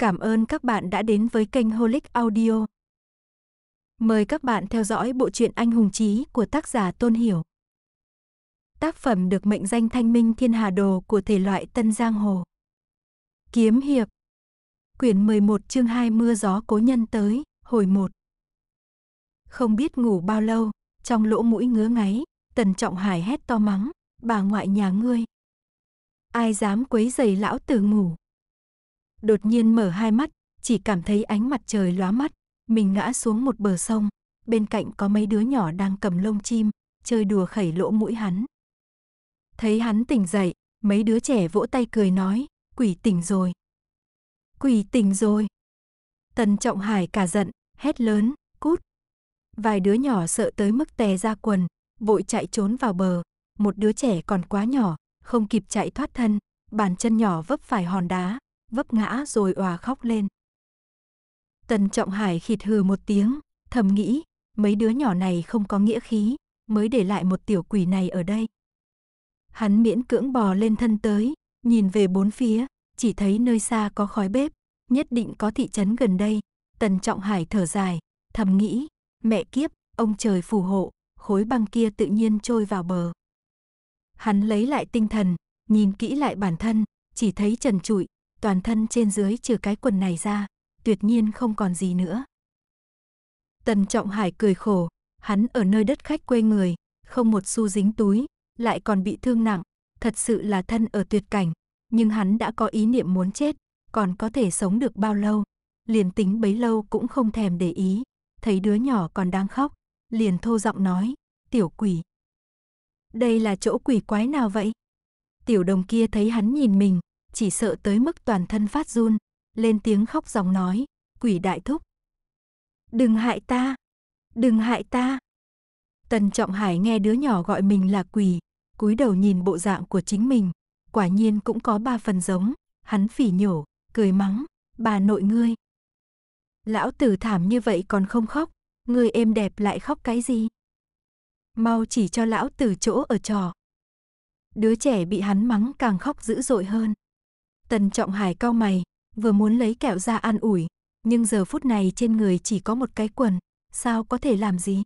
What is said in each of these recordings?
Cảm ơn các bạn đã đến với kênh Holic Audio. Mời các bạn theo dõi bộ truyện Anh hùng chí của tác giả Tôn Hiểu. Tác phẩm được mệnh danh Thanh Minh Thiên Hà Đồ của thể loại Tân Giang Hồ. Kiếm hiệp. Quyển 11 chương 2 mưa gió cố nhân tới, hồi 1. Không biết ngủ bao lâu, trong lỗ mũi ngứa ngáy, Tần Trọng Hải hét to mắng, "Bà ngoại nhà ngươi, ai dám quấy giày lão tử ngủ?" đột nhiên mở hai mắt, chỉ cảm thấy ánh mặt trời lóa mắt, mình ngã xuống một bờ sông, bên cạnh có mấy đứa nhỏ đang cầm lông chim, chơi đùa khẩy lỗ mũi hắn. Thấy hắn tỉnh dậy, mấy đứa trẻ vỗ tay cười nói, quỷ tỉnh rồi. Quỷ tỉnh rồi. Tần Trọng Hải cả giận, hét lớn, cút. Vài đứa nhỏ sợ tới mức tè ra quần, vội chạy trốn vào bờ. Một đứa trẻ còn quá nhỏ, không kịp chạy thoát thân, bàn chân nhỏ vấp phải hòn đá, vấp ngã rồi òa khóc lên. Tần Trọng Hải khịt hừ một tiếng, thầm nghĩ, mấy đứa nhỏ này không có nghĩa khí, mới để lại một tiểu quỷ này ở đây. Hắn miễn cưỡng bò lên thân tới, nhìn về bốn phía, chỉ thấy nơi xa có khói bếp, nhất định có thị trấn gần đây. Tần Trọng Hải thở dài, thầm nghĩ, mẹ kiếp, ông trời phù hộ, khối băng kia tự nhiên trôi vào bờ. Hắn lấy lại tinh thần, nhìn kỹ lại bản thân, chỉ thấy trần trụi, toàn thân trên dưới trừ cái quần này ra, tuyệt nhiên không còn gì nữa. Tần Trọng Hải cười khổ, hắn ở nơi đất khách quê người, không một xu dính túi, lại còn bị thương nặng, thật sự là thân ở tuyệt cảnh, nhưng hắn đã có ý niệm muốn chết, còn có thể sống được bao lâu, liền tính bấy lâu cũng không thèm để ý, thấy đứa nhỏ còn đang khóc, liền thô giọng nói, tiểu quỷ. Đây là chỗ quỷ quái nào vậy? Tiểu đồng kia thấy hắn nhìn mình, chỉ sợ tới mức toàn thân phát run, lên tiếng khóc dòng nói, quỷ đại thúc. Đừng hại ta, đừng hại ta. Tần Trọng Hải nghe đứa nhỏ gọi mình là quỷ, cúi đầu nhìn bộ dạng của chính mình, quả nhiên cũng có ba phần giống, hắn phỉ nhổ, cười mắng, bà nội ngươi. Lão tử thảm như vậy còn không khóc, ngươi êm đẹp lại khóc cái gì? Mau chỉ cho lão tử chỗ ở trò. Đứa trẻ bị hắn mắng càng khóc dữ dội hơn. Tần Trọng Hải cau mày, vừa muốn lấy kẹo ra an ủi, nhưng giờ phút này trên người chỉ có một cái quần, sao có thể làm gì?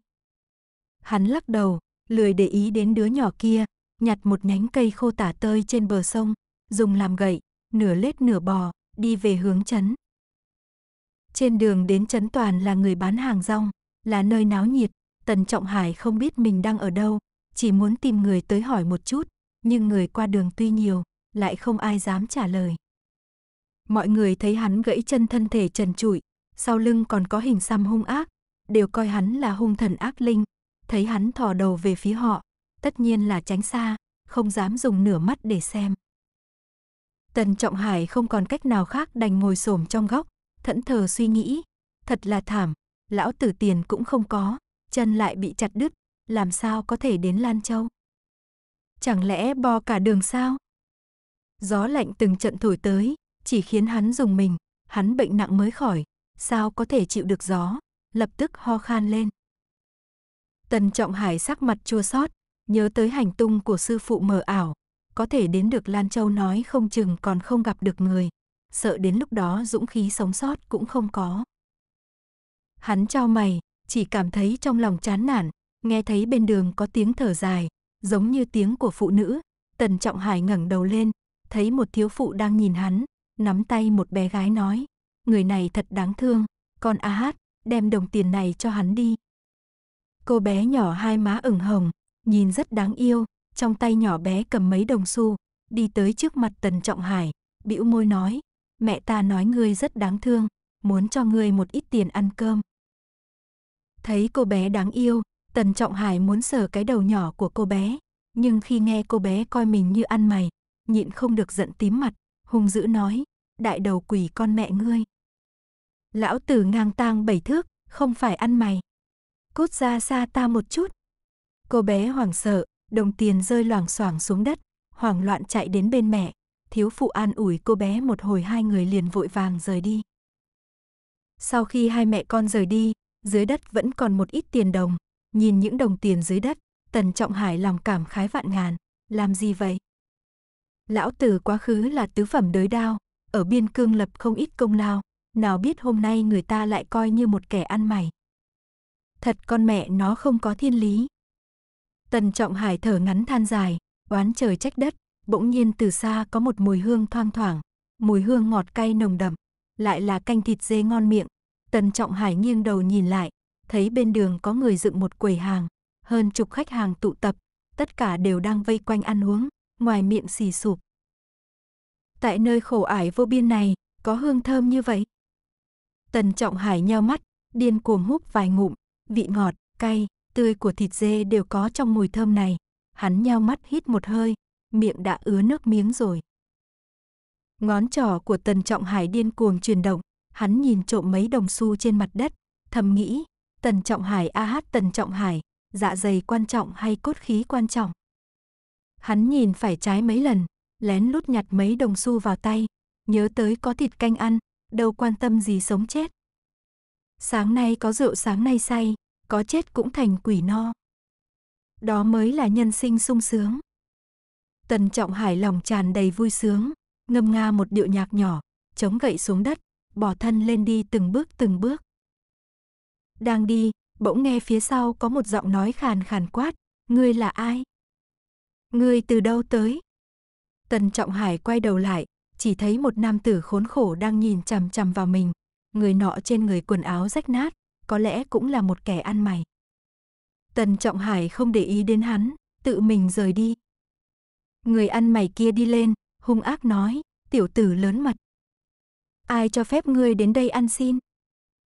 Hắn lắc đầu, lười để ý đến đứa nhỏ kia, nhặt một nhánh cây khô tả tơi trên bờ sông, dùng làm gậy, nửa lết nửa bò, đi về hướng chấn. Trên đường đến chấn toàn là người bán hàng rong, là nơi náo nhiệt, Tần Trọng Hải không biết mình đang ở đâu, chỉ muốn tìm người tới hỏi một chút, nhưng người qua đường tuy nhiều, lại không ai dám trả lời. Mọi người thấy hắn gãy chân thân thể trần trụi, sau lưng còn có hình xăm hung ác, đều coi hắn là hung thần ác linh, thấy hắn thò đầu về phía họ, tất nhiên là tránh xa, không dám dùng nửa mắt để xem. Tần Trọng Hải không còn cách nào khác đành ngồi xổm trong góc, thẫn thờ suy nghĩ, thật là thảm, lão tử tiền cũng không có, chân lại bị chặt đứt, làm sao có thể đến Lan Châu? Chẳng lẽ bò cả đường sao? Gió lạnh từng trận thổi tới, chỉ khiến hắn dùng mình, hắn bệnh nặng mới khỏi, sao có thể chịu được gió, lập tức ho khan lên. Tần Trọng Hải sắc mặt chua xót, nhớ tới hành tung của sư phụ mờ ảo, có thể đến được Lan Châu nói không chừng còn không gặp được người, sợ đến lúc đó dũng khí sống sót cũng không có. Hắn trao mày, chỉ cảm thấy trong lòng chán nản, nghe thấy bên đường có tiếng thở dài, giống như tiếng của phụ nữ, Tần Trọng Hải ngẩng đầu lên, thấy một thiếu phụ đang nhìn hắn, nắm tay một bé gái nói, người này thật đáng thương, con A Hát, đem đồng tiền này cho hắn đi. Cô bé nhỏ hai má ửng hồng, nhìn rất đáng yêu, trong tay nhỏ bé cầm mấy đồng xu, đi tới trước mặt Tần Trọng Hải, bĩu môi nói, mẹ ta nói ngươi rất đáng thương, muốn cho ngươi một ít tiền ăn cơm. Thấy cô bé đáng yêu, Tần Trọng Hải muốn sờ cái đầu nhỏ của cô bé, nhưng khi nghe cô bé coi mình như ăn mày, nhịn không được giận tím mặt, hung dữ nói, đại đầu quỷ con mẹ ngươi. Lão tử ngang tang bảy thước, không phải ăn mày. Cút ra xa ta một chút. Cô bé hoảng sợ, đồng tiền rơi loảng xoảng xuống đất, hoảng loạn chạy đến bên mẹ. Thiếu phụ an ủi cô bé một hồi hai người liền vội vàng rời đi. Sau khi hai mẹ con rời đi, dưới đất vẫn còn một ít tiền đồng. Nhìn những đồng tiền dưới đất, Tần Trọng Hải lòng cảm khái vạn ngàn. Làm gì vậy? Lão tử quá khứ là tứ phẩm đới đao, ở biên cương lập không ít công lao, nào biết hôm nay người ta lại coi như một kẻ ăn mày. Thật con mẹ nó không có thiên lý. Tần Trọng Hải thở ngắn than dài, oán trời trách đất, bỗng nhiên từ xa có một mùi hương thoang thoảng, mùi hương ngọt cay nồng đậm, lại là canh thịt dê ngon miệng. Tần Trọng Hải nghiêng đầu nhìn lại, thấy bên đường có người dựng một quầy hàng, hơn chục khách hàng tụ tập, tất cả đều đang vây quanh ăn uống, ngoài miệng xì sụp. Tại nơi khổ ải vô biên này, có hương thơm như vậy. Tần Trọng Hải nheo mắt, điên cuồng hút vài ngụm, vị ngọt, cay, tươi của thịt dê đều có trong mùi thơm này. Hắn nheo mắt hít một hơi, miệng đã ứa nước miếng rồi. Ngón trỏ của Tần Trọng Hải điên cuồng chuyển động, hắn nhìn trộm mấy đồng xu trên mặt đất, thầm nghĩ, Tần Trọng Hải a hát Tần Trọng Hải, dạ dày quan trọng hay cốt khí quan trọng. Hắn nhìn phải trái mấy lần, lén lút nhặt mấy đồng xu vào tay, nhớ tới có thịt canh ăn, đâu quan tâm gì sống chết. Sáng nay có rượu sáng nay say, có chết cũng thành quỷ no. Đó mới là nhân sinh sung sướng. Tần Trọng Hải lòng tràn đầy vui sướng, ngâm nga một điệu nhạc nhỏ, chống gậy xuống đất, bỏ thân lên đi từng bước từng bước. Đang đi, bỗng nghe phía sau có một giọng nói khàn khàn quát, ngươi là ai? Ngươi từ đâu tới? Tần Trọng Hải quay đầu lại, chỉ thấy một nam tử khốn khổ đang nhìn chằm chằm vào mình. Người nọ trên người quần áo rách nát, có lẽ cũng là một kẻ ăn mày. Tần Trọng Hải không để ý đến hắn, tự mình rời đi. Người ăn mày kia đi lên, hung ác nói, tiểu tử lớn mật. Ai cho phép ngươi đến đây ăn xin?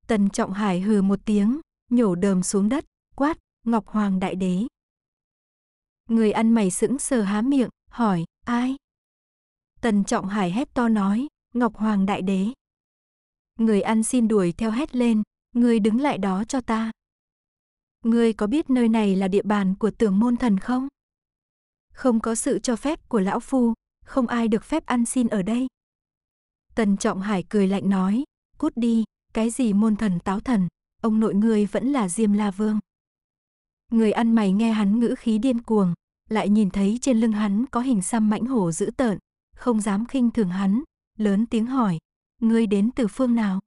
Tần Trọng Hải hừ một tiếng, nhổ đờm xuống đất, quát, Ngọc Hoàng Đại Đế. Người ăn mày sững sờ há miệng, hỏi, ai? Tần Trọng Hải hét to nói, Ngọc Hoàng Đại Đế. Người ăn xin đuổi theo hét lên, người đứng lại đó cho ta. Ngươi có biết nơi này là địa bàn của tưởng môn thần không? Không có sự cho phép của lão phu, không ai được phép ăn xin ở đây. Tần Trọng Hải cười lạnh nói, cút đi, cái gì môn thần táo thần, ông nội ngươi vẫn là Diêm La Vương. Người ăn mày nghe hắn ngữ khí điên cuồng, lại nhìn thấy trên lưng hắn có hình xăm mãnh hổ dữ tợn, không dám khinh thường hắn, lớn tiếng hỏi, ngươi đến từ phương nào?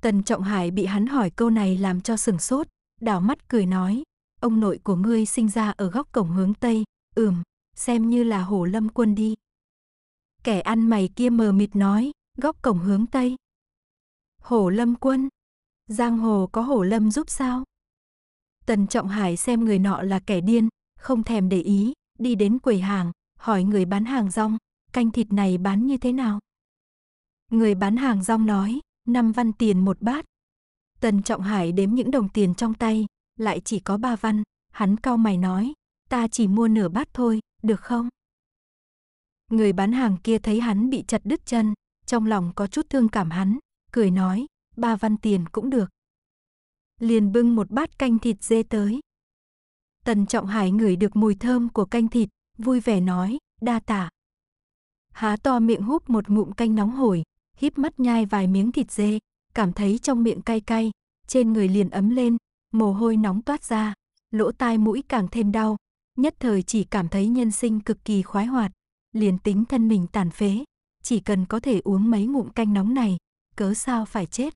Tần Trọng Hải bị hắn hỏi câu này làm cho sừng sốt, đảo mắt cười nói, ông nội của ngươi sinh ra ở góc cổng hướng Tây, ừm, xem như là hổ lâm quân đi. Kẻ ăn mày kia mờ mịt nói, góc cổng hướng Tây. Hổ lâm quân? Giang hồ có hổ lâm giúp sao? Tần Trọng Hải xem người nọ là kẻ điên, không thèm để ý, đi đến quầy hàng, hỏi người bán hàng rong, canh thịt này bán như thế nào? Người bán hàng rong nói, 5 văn tiền một bát. Tần Trọng Hải đếm những đồng tiền trong tay, lại chỉ có 3 văn, hắn cau mày nói, ta chỉ mua nửa bát thôi, được không? Người bán hàng kia thấy hắn bị chặt đứt chân, trong lòng có chút thương cảm hắn, cười nói, ba văn tiền cũng được, liền bưng một bát canh thịt dê tới. Tần Trọng Hải ngửi được mùi thơm của canh thịt, vui vẻ nói, đa tả. Há to miệng húp một ngụm canh nóng hổi, híp mắt nhai vài miếng thịt dê, cảm thấy trong miệng cay cay, trên người liền ấm lên, mồ hôi nóng toát ra, lỗ tai mũi càng thêm đau, nhất thời chỉ cảm thấy nhân sinh cực kỳ khoái hoạt, liền tính thân mình tàn phế, chỉ cần có thể uống mấy ngụm canh nóng này, cớ sao phải chết.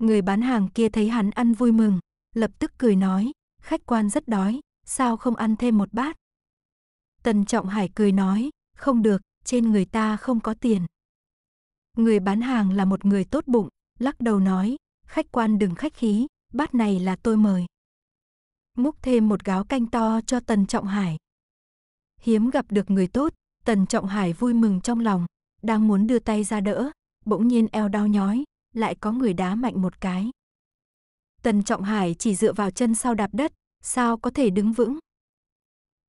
Người bán hàng kia thấy hắn ăn vui mừng, lập tức cười nói, khách quan rất đói, sao không ăn thêm một bát? Tần Trọng Hải cười nói, không được, trên người ta không có tiền. Người bán hàng là một người tốt bụng, lắc đầu nói, khách quan đừng khách khí, bát này là tôi mời. Múc thêm một gáo canh to cho Tần Trọng Hải. Hiếm gặp được người tốt, Tần Trọng Hải vui mừng trong lòng, đang muốn đưa tay ra đỡ, bỗng nhiên eo đau nhói, lại có người đá mạnh một cái. Tần Trọng Hải chỉ dựa vào chân sau đạp đất, sao có thể đứng vững.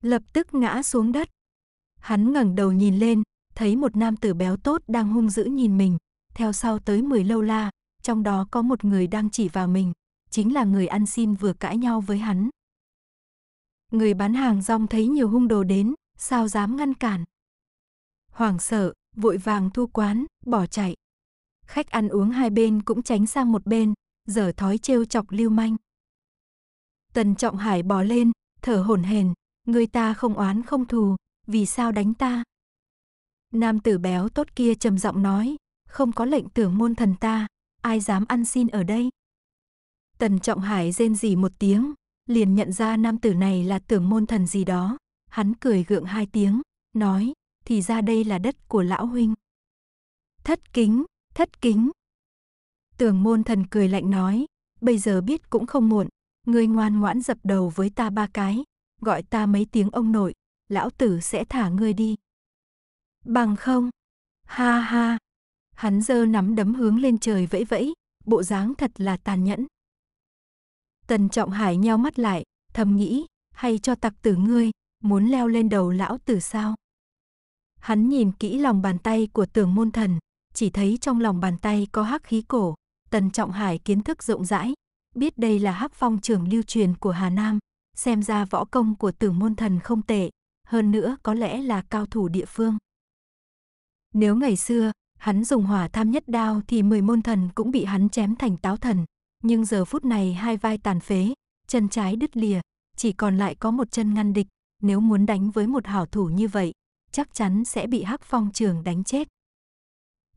Lập tức ngã xuống đất. Hắn ngẩng đầu nhìn lên, thấy một nam tử béo tốt đang hung dữ nhìn mình, theo sau tới 10 lâu la, trong đó có một người đang chỉ vào mình, chính là người ăn xin vừa cãi nhau với hắn. Người bán hàng rong thấy nhiều hung đồ đến, sao dám ngăn cản. Hoảng sợ, vội vàng thu quán, bỏ chạy khách ăn uống hai bên cũng tránh sang một bên, dở thói trêu chọc lưu manh. Tần Trọng Hải bò lên, thở hổn hển, người ta không oán không thù, vì sao đánh ta? Nam tử béo tốt kia trầm giọng nói, không có lệnh tưởng môn thần ta, ai dám ăn xin ở đây? Tần Trọng Hải rên rỉ một tiếng, liền nhận ra nam tử này là tưởng môn thần gì đó, hắn cười gượng hai tiếng, nói, thì ra đây là đất của lão huynh. Thất kính, thất kính. Tưởng môn thần cười lạnh nói, bây giờ biết cũng không muộn, ngươi ngoan ngoãn dập đầu với ta ba cái, gọi ta mấy tiếng ông nội, lão tử sẽ thả ngươi đi. Bằng không? Ha ha! Hắn giơ nắm đấm hướng lên trời vẫy vẫy, bộ dáng thật là tàn nhẫn. Tần Trọng Hải nheo mắt lại, thầm nghĩ, hay cho tặc tử ngươi, muốn leo lên đầu lão tử sao? Hắn nhìn kỹ lòng bàn tay của tưởng môn thần, chỉ thấy trong lòng bàn tay có hắc khí cổ, Tần Trọng Hải kiến thức rộng rãi, biết đây là hắc phong trường lưu truyền của Hà Nam, xem ra võ công của tử môn thần không tệ, hơn nữa có lẽ là cao thủ địa phương. Nếu ngày xưa, hắn dùng hỏa tham nhất đao thì mười môn thần cũng bị hắn chém thành táo thần, nhưng giờ phút này hai vai tàn phế, chân trái đứt lìa, chỉ còn lại có một chân ngăn địch, nếu muốn đánh với một hảo thủ như vậy, chắc chắn sẽ bị hắc phong trường đánh chết.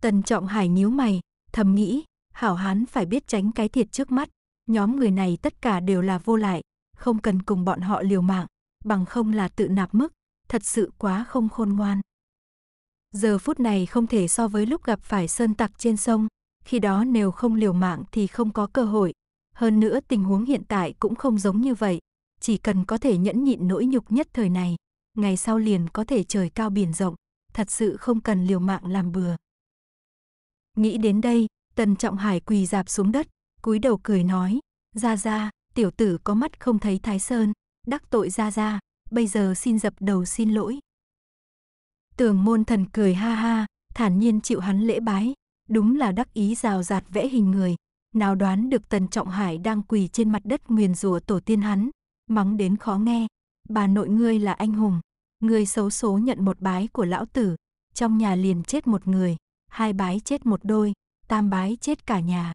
Tần Trọng Hải nhíu mày, thầm nghĩ, hảo hán phải biết tránh cái thiệt trước mắt, nhóm người này tất cả đều là vô lại, không cần cùng bọn họ liều mạng, bằng không là tự nạp mức, thật sự quá không khôn ngoan. Giờ phút này không thể so với lúc gặp phải sơn tặc trên sông, khi đó nếu không liều mạng thì không có cơ hội, hơn nữa tình huống hiện tại cũng không giống như vậy, chỉ cần có thể nhẫn nhịn nỗi nhục nhất thời này, ngày sau liền có thể trời cao biển rộng, thật sự không cần liều mạng làm bừa. Nghĩ đến đây, Tần Trọng Hải quỳ dạp xuống đất, cúi đầu cười nói, "Gia gia, tiểu tử có mắt không thấy Thái Sơn, đắc tội gia gia, bây giờ xin dập đầu xin lỗi." tường Môn Thần cười ha ha, thản nhiên chịu hắn lễ bái, đúng là đắc ý rào rạt vẽ hình người, nào đoán được Tần Trọng Hải đang quỳ trên mặt đất nguyền rủa tổ tiên hắn, mắng đến khó nghe, "Bà nội ngươi là anh hùng, ngươi xấu số nhận một bái của lão tử, trong nhà liền chết một người." hai bái chết một đôi, tam bái chết cả nhà.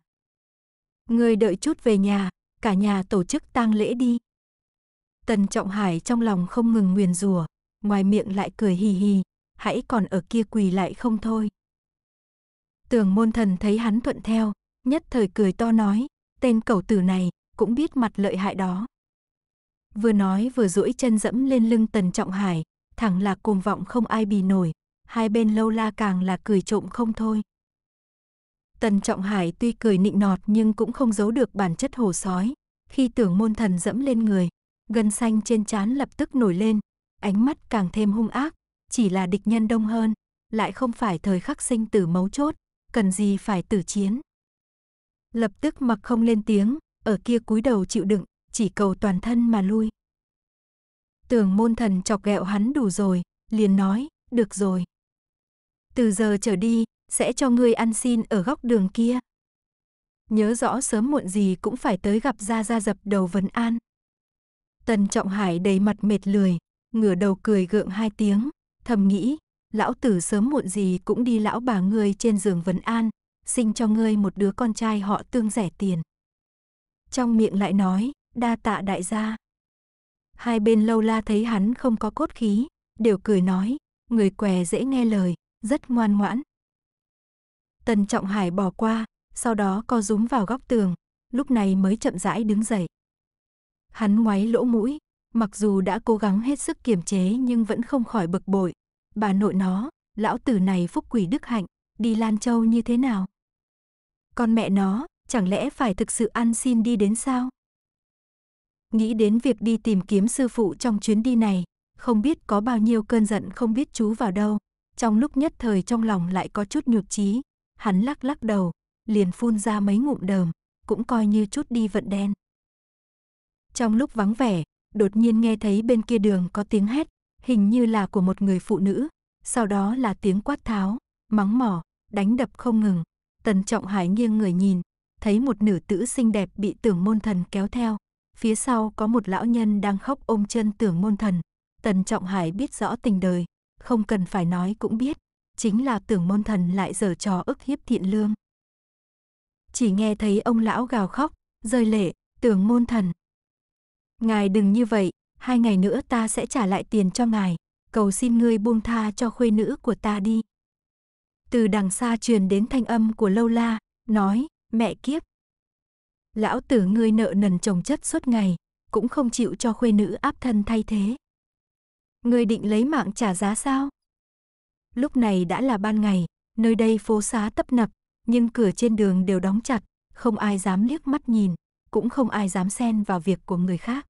Người đợi chút về nhà, cả nhà tổ chức tang lễ đi. Tần Trọng Hải trong lòng không ngừng nguyền rủa, ngoài miệng lại cười hì hì, hãy còn ở kia quỳ lại không thôi. Tường môn thần thấy hắn thuận theo, nhất thời cười to nói, tên cẩu tử này cũng biết mặt lợi hại đó. Vừa nói vừa duỗi chân dẫm lên lưng Tần Trọng Hải, thẳng là cuồng vọng không ai bì nổi, hai bên lâu la càng là cười trộm không thôi. Tần Trọng Hải tuy cười nịnh nọt nhưng cũng không giấu được bản chất hồ sói. Khi tưởng môn thần dẫm lên người, gân xanh trên trán lập tức nổi lên, ánh mắt càng thêm hung ác, chỉ là địch nhân đông hơn, lại không phải thời khắc sinh tử mấu chốt, cần gì phải tử chiến. Lập tức mặc không lên tiếng, ở kia cúi đầu chịu đựng, chỉ cầu toàn thân mà lui. Tưởng môn thần chọc ghẹo hắn đủ rồi, liền nói, được rồi, từ giờ trở đi, sẽ cho ngươi ăn xin ở góc đường kia. Nhớ rõ sớm muộn gì cũng phải tới gặp Gia Gia dập đầu vấn an. Tần Trọng Hải đầy mặt mệt lười, ngửa đầu cười gượng hai tiếng, thầm nghĩ, lão tử sớm muộn gì cũng đi lão bà ngươi trên giường vấn an, sinh cho ngươi một đứa con trai họ tương rẻ tiền. Trong miệng lại nói, đa tạ đại gia. Hai bên lâu la thấy hắn không có cốt khí, đều cười nói, người què dễ nghe lời, rất ngoan ngoãn. Tần Trọng Hải bỏ qua, sau đó co rúm vào góc tường, lúc này mới chậm rãi đứng dậy. Hắn ngoáy lỗ mũi, mặc dù đã cố gắng hết sức kiềm chế nhưng vẫn không khỏi bực bội. Bà nội nó, lão tử này phúc quỷ đức hạnh, đi Lan Châu như thế nào? Con mẹ nó, chẳng lẽ phải thực sự ăn xin đi đến sao? Nghĩ đến việc đi tìm kiếm sư phụ trong chuyến đi này, không biết có bao nhiêu cơn giận không biết chú vào đâu, trong lúc nhất thời trong lòng lại có chút nhụt chí, hắn lắc lắc đầu, liền phun ra mấy ngụm đờm, cũng coi như chút đi vận đen. Trong lúc vắng vẻ, đột nhiên nghe thấy bên kia đường có tiếng hét, hình như là của một người phụ nữ, sau đó là tiếng quát tháo, mắng mỏ, đánh đập không ngừng. Tần Trọng Hải nghiêng người nhìn, thấy một nữ tử xinh đẹp bị tưởng môn thần kéo theo. Phía sau có một lão nhân đang khóc ôm chân tưởng môn thần. Tần Trọng Hải biết rõ tình đời, không cần phải nói cũng biết, chính là tưởng môn thần lại dở trò ức hiếp thiện lương. Chỉ nghe thấy ông lão gào khóc, rơi lệ, tưởng môn thần. Ngài đừng như vậy, hai ngày nữa ta sẽ trả lại tiền cho ngài, cầu xin ngươi buông tha cho khuê nữ của ta đi. Từ đằng xa truyền đến thanh âm của lâu la, nói, mẹ kiếp. Lão tử ngươi nợ nần chồng chất suốt ngày, cũng không chịu cho khuê nữ áp thân thay thế. Người định lấy mạng trả giá sao? Lúc này đã là ban ngày, nơi đây phố xá tấp nập, nhưng cửa trên đường đều đóng chặt, không ai dám liếc mắt nhìn, cũng không ai dám xen vào việc của người khác.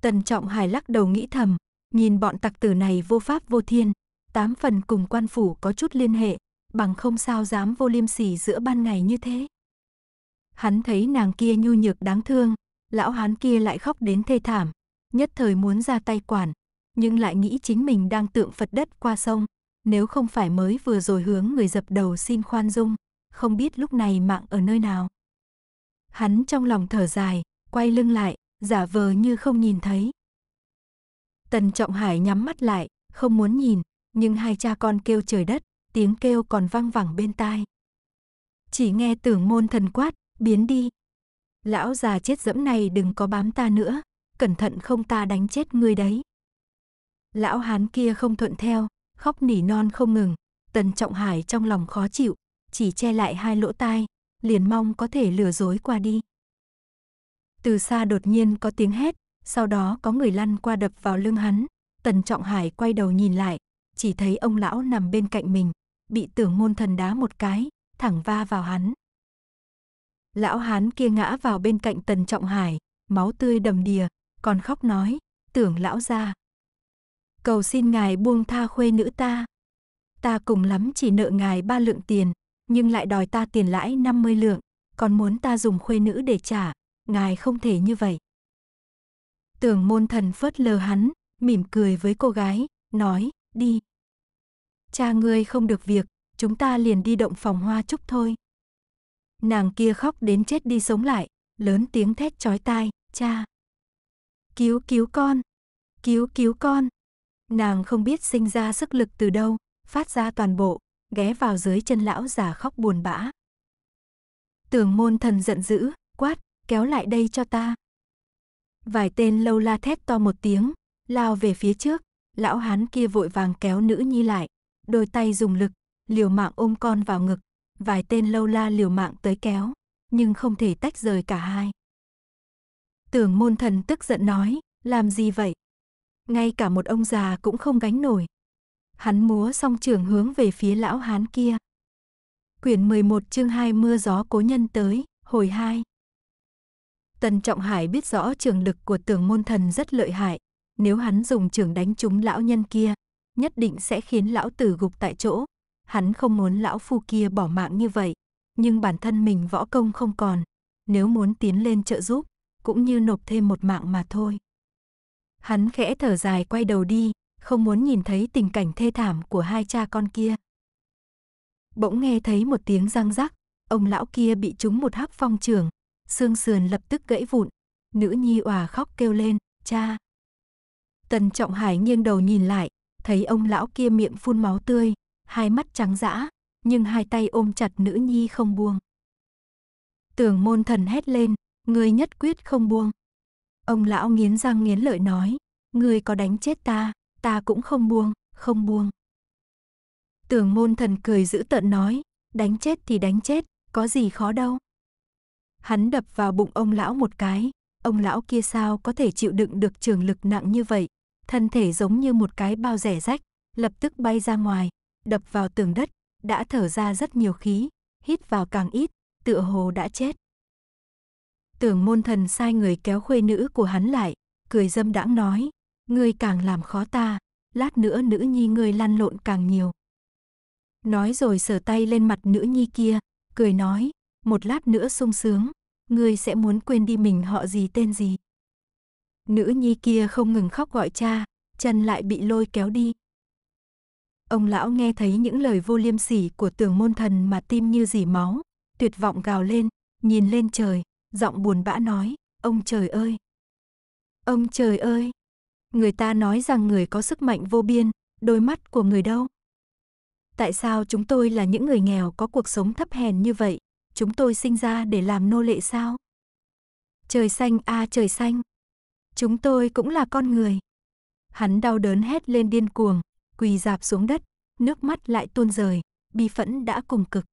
Tần Trọng Hải lắc đầu nghĩ thầm, nhìn bọn tặc tử này vô pháp vô thiên, tám phần cùng quan phủ có chút liên hệ, bằng không sao dám vô liêm sỉ giữa ban ngày như thế. Hắn thấy nàng kia nhu nhược đáng thương, lão hán kia lại khóc đến thê thảm, nhất thời muốn ra tay quản, nhưng lại nghĩ chính mình đang tượng Phật đất qua sông, nếu không phải mới vừa rồi hướng người dập đầu xin khoan dung, không biết lúc này mạng ở nơi nào. Hắn trong lòng thở dài, quay lưng lại, giả vờ như không nhìn thấy. Tần Trọng Hải nhắm mắt lại, không muốn nhìn, nhưng hai cha con kêu trời đất, tiếng kêu còn vang vẳng bên tai. Chỉ nghe tưởng môn thần quát, biến đi. Lão già chết dẫm này đừng có bám ta nữa, cẩn thận không ta đánh chết ngươi đấy. Lão hán kia không thuận theo, khóc nỉ non không ngừng. Tần Trọng Hải trong lòng khó chịu, chỉ che lại hai lỗ tai, liền mong có thể lừa dối qua đi. Từ xa đột nhiên có tiếng hét, sau đó có người lăn qua đập vào lưng hắn. Tần Trọng Hải quay đầu nhìn lại, chỉ thấy ông lão nằm bên cạnh mình, bị tưởng môn thần đá một cái, thẳng va vào hắn. Lão hán kia ngã vào bên cạnh Tần Trọng Hải, máu tươi đầm đìa, còn khóc nói, tưởng lão ra, Cầu xin ngài buông tha khuê nữ ta. Ta cùng lắm chỉ nợ ngài ba lượng tiền, nhưng lại đòi ta tiền lãi 50 lượng, còn muốn ta dùng khuê nữ để trả, ngài không thể như vậy. Tưởng môn thần phớt lờ hắn, mỉm cười với cô gái, nói, đi. Cha ngươi không được việc, chúng ta liền đi động phòng hoa chúc thôi. Nàng kia khóc đến chết đi sống lại, lớn tiếng thét chói tai, cha. Cứu cứu con, cứu cứu con. Nàng không biết sinh ra sức lực từ đâu, phát ra toàn bộ, ghé vào dưới chân lão già khóc buồn bã. Tưởng môn thần giận dữ, quát, kéo lại đây cho ta. Vài tên lâu la thét to một tiếng, lao về phía trước, lão hán kia vội vàng kéo nữ nhi lại, đôi tay dùng lực, liều mạng ôm con vào ngực, vài tên lâu la liều mạng tới kéo, nhưng không thể tách rời cả hai. Tưởng môn thần tức giận nói, làm gì vậy? ngay cả một ông già cũng không gánh nổi. Hắn múa song trường hướng về phía lão hán kia. Quyển 11 chương 2 mưa gió cố nhân tới, hồi 2. Tần Trọng Hải biết rõ trường lực của tưởng môn thần rất lợi hại, nếu hắn dùng trường đánh trúng lão nhân kia, nhất định sẽ khiến lão tử gục tại chỗ. Hắn không muốn lão phu kia bỏ mạng như vậy, nhưng bản thân mình võ công không còn, nếu muốn tiến lên trợ giúp, cũng như nộp thêm một mạng mà thôi. Hắn khẽ thở dài quay đầu đi, không muốn nhìn thấy tình cảnh thê thảm của hai cha con kia. Bỗng nghe thấy một tiếng răng rắc, ông lão kia bị trúng một hắc phong trường, xương sườn lập tức gãy vụn, nữ nhi òa khóc kêu lên, cha. Tần Trọng Hải nghiêng đầu nhìn lại, thấy ông lão kia miệng phun máu tươi, hai mắt trắng dã, nhưng hai tay ôm chặt nữ nhi không buông. Tưởng môn thần hét lên, người nhất quyết không buông. Ông lão nghiến răng nghiến lợi nói, người có đánh chết ta, ta cũng không buông, không buông. Tưởng môn thần cười giữ tận nói, đánh chết thì đánh chết, có gì khó đâu. Hắn đập vào bụng ông lão một cái, ông lão kia sao có thể chịu đựng được trường lực nặng như vậy, thân thể giống như một cái bao rẻ rách, lập tức bay ra ngoài, đập vào tường đất, đã thở ra rất nhiều khí, hít vào càng ít, tựa hồ đã chết. Tưởng môn thần sai người kéo khuê nữ của hắn lại, cười dâm đãng nói, ngươi càng làm khó ta, lát nữa nữ nhi ngươi lăn lộn càng nhiều. Nói rồi sờ tay lên mặt nữ nhi kia, cười nói, một lát nữa sung sướng, ngươi sẽ muốn quên đi mình họ gì tên gì. Nữ nhi kia không ngừng khóc gọi cha, chân lại bị lôi kéo đi. Ông lão nghe thấy những lời vô liêm sỉ của tưởng môn thần mà tim như dỉ máu, tuyệt vọng gào lên, nhìn lên trời, giọng buồn bã nói, ông trời ơi. Ông trời ơi, người ta nói rằng người có sức mạnh vô biên, đôi mắt của người đâu? Tại sao chúng tôi là những người nghèo có cuộc sống thấp hèn như vậy? Chúng tôi sinh ra để làm nô lệ sao? Trời xanh a à, trời xanh. Chúng tôi cũng là con người. Hắn đau đớn hét lên điên cuồng, quỳ dạp xuống đất, nước mắt lại tuôn rời, bi phẫn đã cùng cực.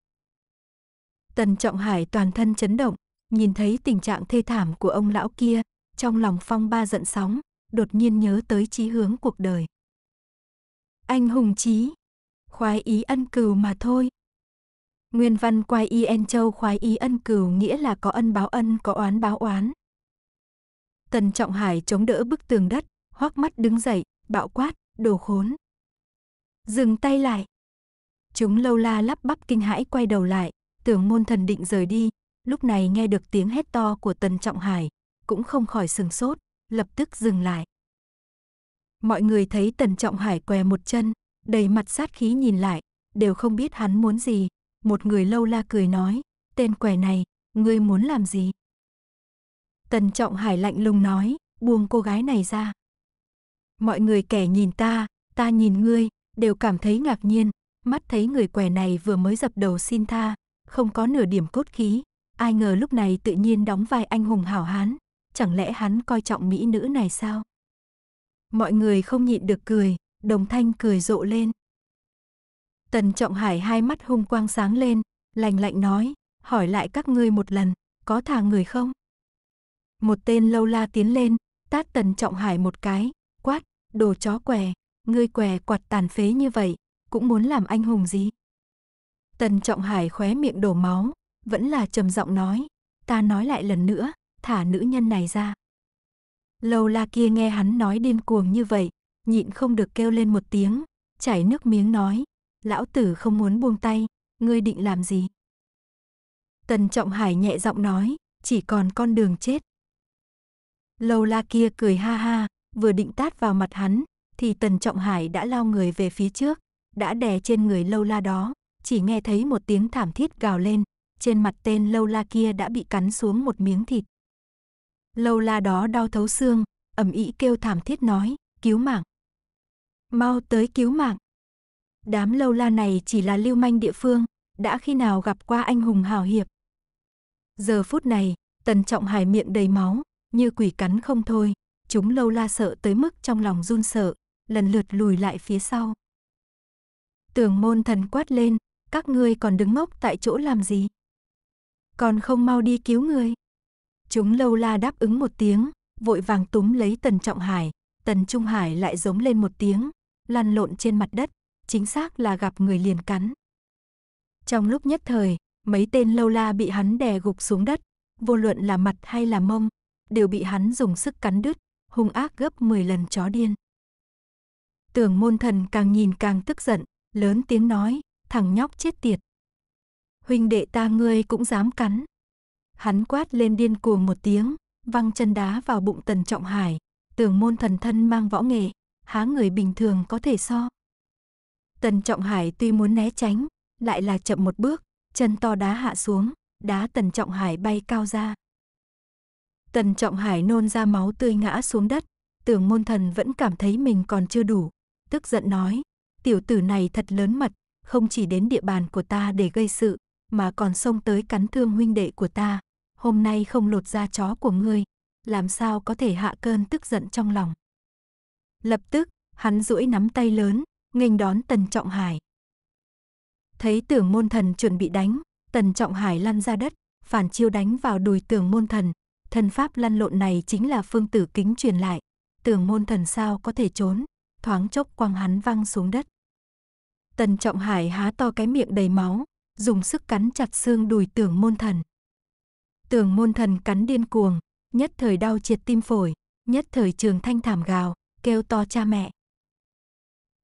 Tần Trọng Hải toàn thân chấn động, Nhìn thấy tình trạng thê thảm của ông lão kia, trong lòng phong ba giận sóng, đột nhiên nhớ tới chí hướng cuộc đời. Anh hùng chí, khoái ý ân cừu mà thôi. Nguyên văn quay y en châu khoái ý ân cừu nghĩa là có ân báo ân có oán báo oán. Tần Trọng Hải chống đỡ bức tường đất, hoắc mắt đứng dậy, bạo quát, đồ khốn. Dừng tay lại. Chúng lâu la lắp bắp kinh hãi quay đầu lại, tưởng môn thần định rời đi, lúc này nghe được tiếng hét to của Tần Trọng Hải, cũng không khỏi sừng sốt, lập tức dừng lại. Mọi người thấy Tần Trọng Hải què một chân, đầy mặt sát khí nhìn lại, đều không biết hắn muốn gì. Một người lâu la cười nói, tên què này, ngươi muốn làm gì? Tần Trọng Hải lạnh lùng nói, buông cô gái này ra. Mọi người kẻ nhìn ta, ta nhìn ngươi, đều cảm thấy ngạc nhiên, mắt thấy người què này vừa mới dập đầu xin tha, không có nửa điểm cốt khí, Ai ngờ lúc này tự nhiên đóng vai anh hùng hảo hán, chẳng lẽ hắn coi trọng mỹ nữ này sao? Mọi người không nhịn được cười, đồng thanh cười rộ lên. Tần Trọng Hải hai mắt hung quang sáng lên, lành lạnh nói, hỏi lại các ngươi một lần, có thả người không? Một tên lâu la tiến lên, tát Tần Trọng Hải một cái, quát, đồ chó què, ngươi què quạt tàn phế như vậy, cũng muốn làm anh hùng gì? Tần Trọng Hải khóe miệng đổ máu, vẫn là trầm giọng nói, ta nói lại lần nữa, thả nữ nhân này ra. Lâu la kia nghe hắn nói điên cuồng như vậy, nhịn không được kêu lên một tiếng, chảy nước miếng nói, lão tử không muốn buông tay, ngươi định làm gì? Tần Trọng Hải nhẹ giọng nói, chỉ còn con đường chết. Lâu la kia cười ha ha, vừa định tát vào mặt hắn, thì Tần Trọng Hải đã lao người về phía trước, đã đè trên người lâu la đó, chỉ nghe thấy một tiếng thảm thiết gào lên, trên mặt tên lâu la kia đã bị cắn xuống một miếng thịt. Lâu la đó đau thấu xương, ẩm ý kêu thảm thiết nói, cứu mạng. Mau tới cứu mạng. Đám lâu la này chỉ là lưu manh địa phương, đã khi nào gặp qua anh hùng hào hiệp. Giờ phút này, tần trọng hải miệng đầy máu, như quỷ cắn không thôi, chúng lâu la sợ tới mức trong lòng run sợ, lần lượt lùi lại phía sau. Tường môn thần quát lên, các ngươi còn đứng ngốc tại chỗ làm gì? còn không mau đi cứu người. Chúng lâu la đáp ứng một tiếng, vội vàng túm lấy Tần Trọng Hải, Tần Trung Hải lại giống lên một tiếng, lăn lộn trên mặt đất, chính xác là gặp người liền cắn. Trong lúc nhất thời, mấy tên lâu la bị hắn đè gục xuống đất, vô luận là mặt hay là mông, đều bị hắn dùng sức cắn đứt, hung ác gấp 10 lần chó điên. Tưởng môn thần càng nhìn càng tức giận, lớn tiếng nói, thằng nhóc chết tiệt, huynh đệ ta ngươi cũng dám cắn. Hắn quát lên điên cuồng một tiếng, văng chân đá vào bụng tần trọng hải, tưởng môn thần thân mang võ nghệ, há người bình thường có thể so. Tần trọng hải tuy muốn né tránh, lại là chậm một bước, chân to đá hạ xuống, đá tần trọng hải bay cao ra. Tần trọng hải nôn ra máu tươi ngã xuống đất, tưởng môn thần vẫn cảm thấy mình còn chưa đủ, tức giận nói, tiểu tử này thật lớn mật, không chỉ đến địa bàn của ta để gây sự, mà còn xông tới cắn thương huynh đệ của ta. Hôm nay không lột da chó của ngươi, làm sao có thể hạ cơn tức giận trong lòng. Lập tức, hắn duỗi nắm tay lớn, nghênh đón Tần Trọng Hải. Thấy tưởng môn thần chuẩn bị đánh, Tần Trọng Hải lăn ra đất, phản chiêu đánh vào đùi tưởng môn thần. Thần pháp lăn lộn này chính là phương tử kính truyền lại. Tưởng môn thần sao có thể trốn, thoáng chốc quăng hắn văng xuống đất. Tần Trọng Hải há to cái miệng đầy máu, dùng sức cắn chặt xương đùi tưởng môn thần. Tưởng môn thần cắn điên cuồng, nhất thời đau triệt tim phổi, nhất thời trường thanh thảm gào, kêu to cha mẹ.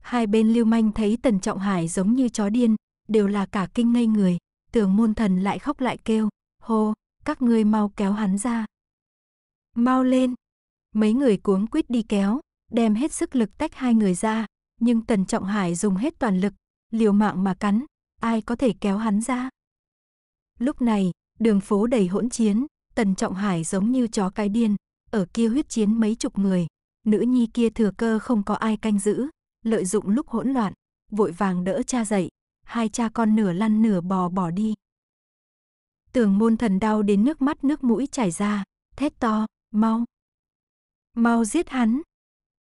Hai bên lưu manh thấy tần trọng hải giống như chó điên, đều là cả kinh ngây người, tưởng môn thần lại khóc lại kêu, hô, các ngươi mau kéo hắn ra. Mau lên, mấy người cuống quýt đi kéo, đem hết sức lực tách hai người ra, nhưng Tần Trọng Hải dùng hết toàn lực, liều mạng mà cắn, ai có thể kéo hắn ra. Lúc này, đường phố đầy hỗn chiến, Tần Trọng Hải giống như chó cái điên, ở kia huyết chiến mấy chục người, nữ nhi kia thừa cơ không có ai canh giữ, lợi dụng lúc hỗn loạn, vội vàng đỡ cha dậy, hai cha con nửa lăn nửa bò bỏ đi. Tường môn thần đau đến nước mắt nước mũi chảy ra, thét to, mau. Mau giết hắn.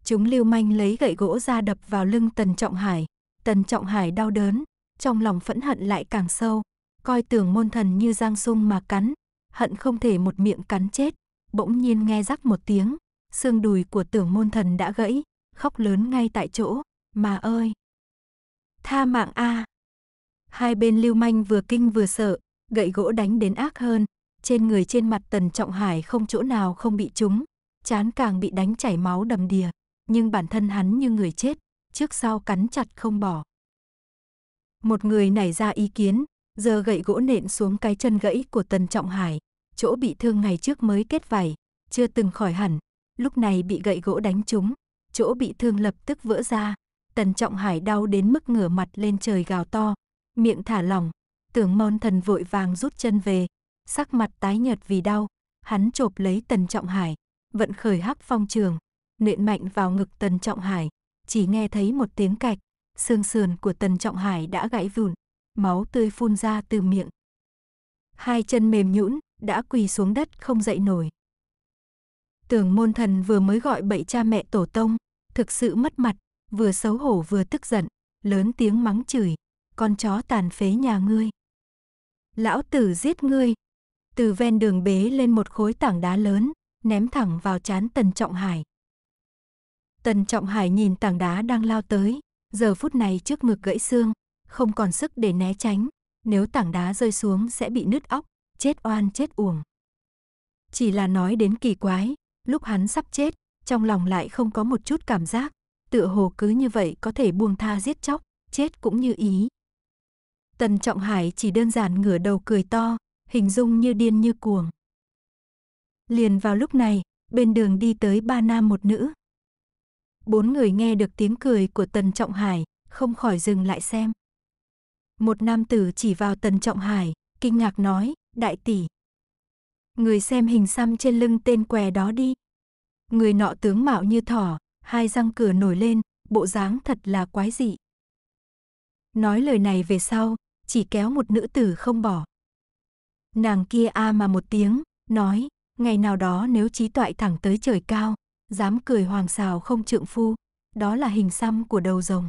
Chúng lưu manh lấy gậy gỗ ra đập vào lưng Tần Trọng Hải. Tần Trọng Hải đau đớn, trong lòng phẫn hận lại càng sâu, coi tưởng môn thần như giang sung mà cắn, hận không thể một miệng cắn chết, bỗng nhiên nghe rắc một tiếng, xương đùi của tưởng môn thần đã gãy, khóc lớn ngay tại chỗ, mà ơi! Tha mạng a à. Hai bên lưu manh vừa kinh vừa sợ, gậy gỗ đánh đến ác hơn, trên người trên mặt tần trọng hải không chỗ nào không bị trúng, chán càng bị đánh chảy máu đầm đìa, nhưng bản thân hắn như người chết, trước sau cắn chặt không bỏ. Một người nảy ra ý kiến, giờ gậy gỗ nện xuống cái chân gãy của Tần Trọng Hải, chỗ bị thương ngày trước mới kết vảy, chưa từng khỏi hẳn, lúc này bị gậy gỗ đánh trúng, chỗ bị thương lập tức vỡ ra. Tần Trọng Hải đau đến mức ngửa mặt lên trời gào to, miệng thả lỏng, tưởng môn thần vội vàng rút chân về, sắc mặt tái nhợt vì đau, hắn chộp lấy Tần Trọng Hải, vận khởi hắc phong trường, nện mạnh vào ngực Tần Trọng Hải, chỉ nghe thấy một tiếng cạch, xương sườn của Tần Trọng Hải đã gãy vụn, máu tươi phun ra từ miệng. Hai chân mềm nhũn, đã quỳ xuống đất không dậy nổi. Tưởng môn thần vừa mới gọi bậy cha mẹ tổ tông, thực sự mất mặt, vừa xấu hổ vừa tức giận, lớn tiếng mắng chửi, con chó tàn phế nhà ngươi. Lão tử giết ngươi. Từ ven đường bế lên một khối tảng đá lớn, ném thẳng vào chán Tần Trọng Hải. Tần Trọng Hải nhìn tảng đá đang lao tới, Giờ phút này trước ngực gãy xương, không còn sức để né tránh, nếu tảng đá rơi xuống sẽ bị nứt óc, chết oan chết uổng. Chỉ là nói đến kỳ quái, lúc hắn sắp chết, trong lòng lại không có một chút cảm giác, tựa hồ cứ như vậy có thể buông tha giết chóc, chết cũng như ý. Tần Trọng Hải chỉ đơn giản ngửa đầu cười to, hình dung như điên như cuồng. Liền vào lúc này, bên đường đi tới ba nam một nữ, Bốn người nghe được tiếng cười của Tần Trọng Hải, không khỏi dừng lại xem. Một nam tử chỉ vào Tần Trọng Hải, kinh ngạc nói, đại tỷ. Người xem hình xăm trên lưng tên què đó đi. Người nọ tướng mạo như thỏ, hai răng cửa nổi lên, bộ dáng thật là quái dị. Nói lời này về sau, chỉ kéo một nữ tử không bỏ. Nàng kia a à mà một tiếng, nói, ngày nào đó nếu trí toại thẳng tới trời cao, dám cười hoàng xào không trượng phu, đó là hình xăm của đầu rồng.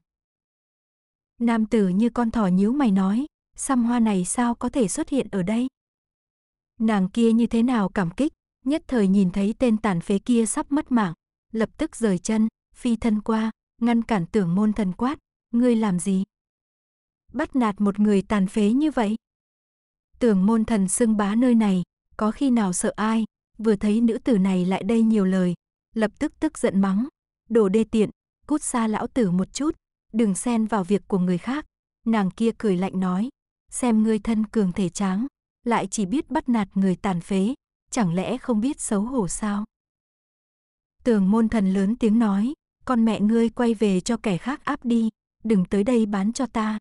Nam tử như con thỏ nhíu mày nói, xăm hoa này sao có thể xuất hiện ở đây? Nàng kia như thế nào cảm kích, nhất thời nhìn thấy tên tàn phế kia sắp mất mạng, lập tức rời chân, phi thân qua, ngăn cản tưởng môn thần quát, ngươi làm gì? Bắt nạt một người tàn phế như vậy? Tưởng môn thần xưng bá nơi này, có khi nào sợ ai, vừa thấy nữ tử này lại đây nhiều lời, lập tức tức giận mắng. Đồ đê tiện, cút xa lão tử một chút, đừng xen vào việc của người khác. Nàng kia cười lạnh nói, xem ngươi thân cường thể tráng, lại chỉ biết bắt nạt người tàn phế, chẳng lẽ không biết xấu hổ sao? Tường môn thần lớn tiếng nói, con mẹ ngươi quay về cho kẻ khác áp đi, đừng tới đây bán cho ta.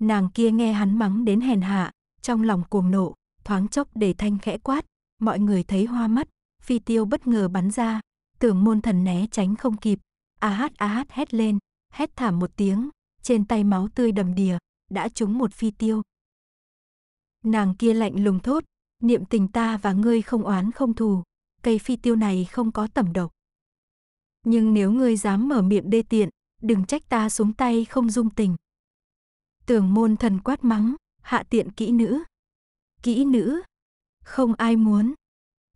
Nàng kia nghe hắn mắng đến hèn hạ, trong lòng cuồng nộ, thoáng chốc để thanh khẽ quát, mọi người thấy hoa mắt, phi tiêu bất ngờ bắn ra, tưởng môn thần né tránh không kịp, a hát a hát hét lên, hét thảm một tiếng, trên tay máu tươi đầm đìa, đã trúng một phi tiêu. Nàng kia lạnh lùng thốt, niệm tình ta và ngươi không oán không thù, cây phi tiêu này không có tẩm độc. Nhưng nếu ngươi dám mở miệng đê tiện, đừng trách ta xuống tay không dung tình. Tưởng môn thần quát mắng, hạ tiện kỹ nữ. Kỹ nữ, không ai muốn.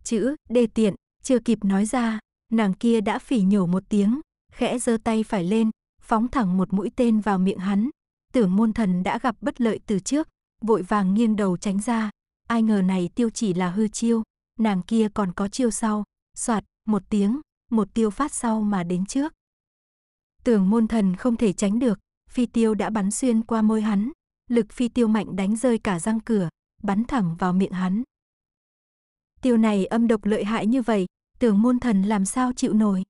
Chữ đê tiện, chưa kịp nói ra, nàng kia đã phỉ nhổ một tiếng, khẽ giơ tay phải lên, phóng thẳng một mũi tên vào miệng hắn. Tưởng môn thần đã gặp bất lợi từ trước, vội vàng nghiêng đầu tránh ra. Ai ngờ này tiêu chỉ là hư chiêu, nàng kia còn có chiêu sau. Soạt, một tiếng, một tiêu phát sau mà đến trước. Tưởng môn thần không thể tránh được, phi tiêu đã bắn xuyên qua môi hắn. Lực phi tiêu mạnh đánh rơi cả răng cửa, bắn thẳng vào miệng hắn tiêu này âm độc lợi hại như vậy, tưởng môn thần làm sao chịu nổi.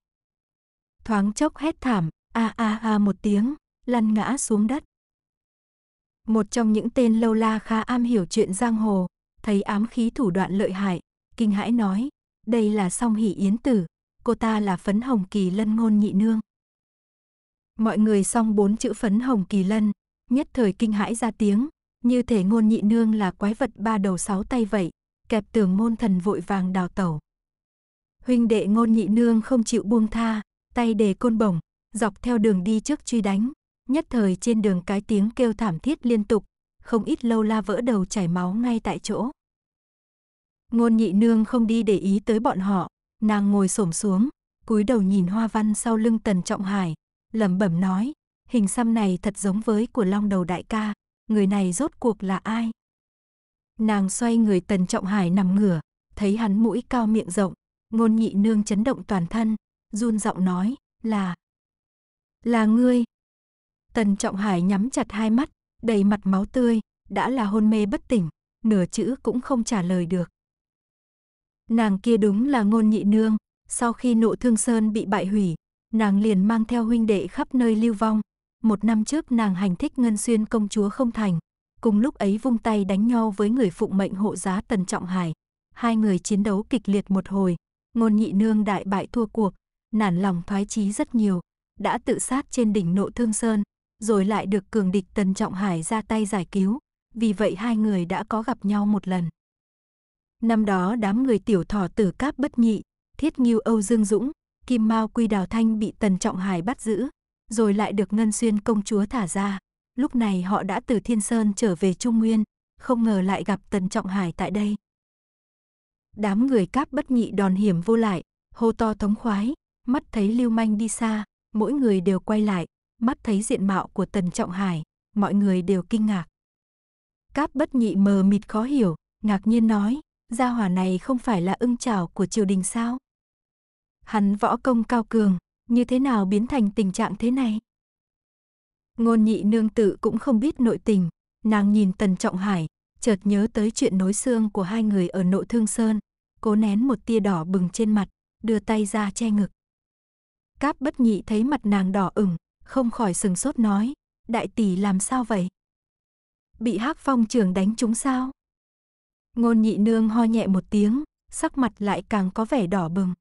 Thoáng chốc hét thảm, a a a một tiếng, lăn ngã xuống đất. Một trong những tên lâu la khá am hiểu chuyện giang hồ, thấy ám khí thủ đoạn lợi hại, kinh hãi nói, đây là song hỷ yến tử, cô ta là phấn hồng kỳ lân ngôn nhị nương. Mọi người song bốn chữ phấn hồng kỳ lân, nhất thời kinh hãi ra tiếng, như thể ngôn nhị nương là quái vật ba đầu sáu tay vậy, kẹp tường môn thần vội vàng đào tẩu. Huynh đệ ngôn nhị nương không chịu buông tha, tay đề côn bổng, dọc theo đường đi trước truy đánh. Nhất thời trên đường cái tiếng kêu thảm thiết liên tục, không ít lâu la vỡ đầu chảy máu ngay tại chỗ. Ngôn nhị nương không đi để ý tới bọn họ, nàng ngồi xổm xuống, cúi đầu nhìn hoa văn sau lưng tần trọng hải, lẩm bẩm nói, hình xăm này thật giống với của long đầu đại ca, người này rốt cuộc là ai? Nàng xoay người Tần Trọng Hải nằm ngửa, thấy hắn mũi cao miệng rộng, ngôn nhị nương chấn động toàn thân, run giọng nói, là... Là ngươi. Tần Trọng Hải nhắm chặt hai mắt, đầy mặt máu tươi, đã là hôn mê bất tỉnh, nửa chữ cũng không trả lời được. Nàng kia đúng là ngôn nhị nương, sau khi nộ thương sơn bị bại hủy, nàng liền mang theo huynh đệ khắp nơi lưu vong. Một năm trước nàng hành thích ngân xuyên công chúa không thành, cùng lúc ấy vung tay đánh nhau với người phụng mệnh hộ giá Tần Trọng Hải. Hai người chiến đấu kịch liệt một hồi, ngôn nhị nương đại bại thua cuộc, nản lòng thoái chí rất nhiều, đã tự sát trên đỉnh nộ thương sơn, rồi lại được cường địch Tần Trọng Hải ra tay giải cứu, vì vậy hai người đã có gặp nhau một lần. Năm đó đám người tiểu thỏ tử cáp bất nhị, thiết nghiêu Âu Dương Dũng, Kim Mao Quy Đào Thanh bị Tần Trọng Hải bắt giữ, rồi lại được Ngân Xuyên công chúa thả ra. Lúc này họ đã từ Thiên Sơn trở về Trung Nguyên, không ngờ lại gặp Tần Trọng Hải tại đây. Đám người cáp bất nhị đòn hiểm vô lại, hô to thống khoái, mắt thấy Lưu Manh đi xa, mỗi người đều quay lại, mắt thấy diện mạo của Tần Trọng Hải, mọi người đều kinh ngạc. Cáp bất nhị mờ mịt khó hiểu, ngạc nhiên nói, gia hỏa này không phải là ưng chảo của triều đình sao? Hắn võ công cao cường, như thế nào biến thành tình trạng thế này? Ngôn nhị nương tự cũng không biết nội tình, nàng nhìn Tần Trọng Hải, chợt nhớ tới chuyện nối xương của hai người ở nội thương sơn, cố nén một tia đỏ bừng trên mặt, đưa tay ra che ngực. Cáp bất nhị thấy mặt nàng đỏ ửng, không khỏi sừng sốt nói, đại tỷ làm sao vậy? Bị hắc phong trường đánh chúng sao? Ngôn nhị nương ho nhẹ một tiếng, sắc mặt lại càng có vẻ đỏ bừng.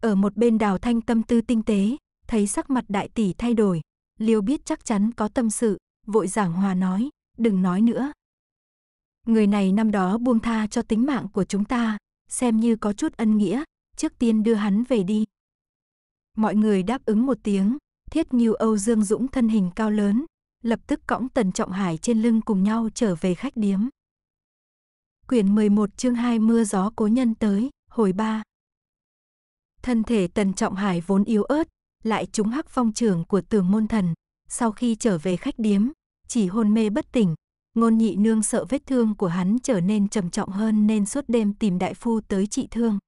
Ở một bên đào thanh tâm tư tinh tế, thấy sắc mặt đại tỷ thay đổi, Liêu biết chắc chắn có tâm sự, vội giảng hòa nói, đừng nói nữa. Người này năm đó buông tha cho tính mạng của chúng ta, xem như có chút ân nghĩa, trước tiên đưa hắn về đi. Mọi người đáp ứng một tiếng, thiết như Âu Dương Dũng thân hình cao lớn, lập tức cõng Tần Trọng Hải trên lưng cùng nhau trở về khách điếm. Quyển 11 chương 2 mưa gió cố nhân tới, hồi 3. Thân thể Tần Trọng Hải vốn yếu ớt, lại trúng hắc phong trường của tường Môn Thần. Sau khi trở về khách điếm, chỉ hôn mê bất tỉnh, Ngôn Nhị Nương sợ vết thương của hắn trở nên trầm trọng hơn nên suốt đêm tìm đại phu tới trị thương.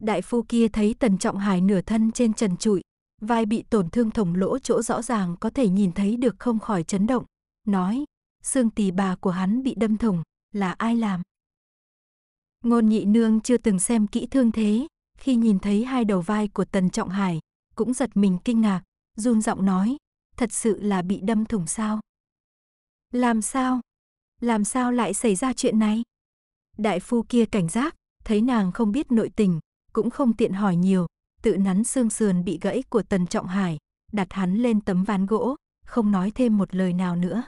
Đại phu kia thấy Tần Trọng Hải nửa thân trên trần trụi, vai bị tổn thương thủng lỗ chỗ rõ ràng có thể nhìn thấy được không khỏi chấn động, nói: "Xương tỳ bà của hắn bị đâm thủng, là ai làm?" Ngôn Nhị Nương chưa từng xem kỹ thương thế, khi nhìn thấy hai đầu vai của Tần Trọng Hải, cũng giật mình kinh ngạc, run giọng nói, thật sự là bị đâm thủng sao? Làm sao? Làm sao lại xảy ra chuyện này? Đại phu kia cảnh giác, thấy nàng không biết nội tình, cũng không tiện hỏi nhiều, tự nắn xương sườn bị gãy của Tần Trọng Hải, đặt hắn lên tấm ván gỗ, không nói thêm một lời nào nữa.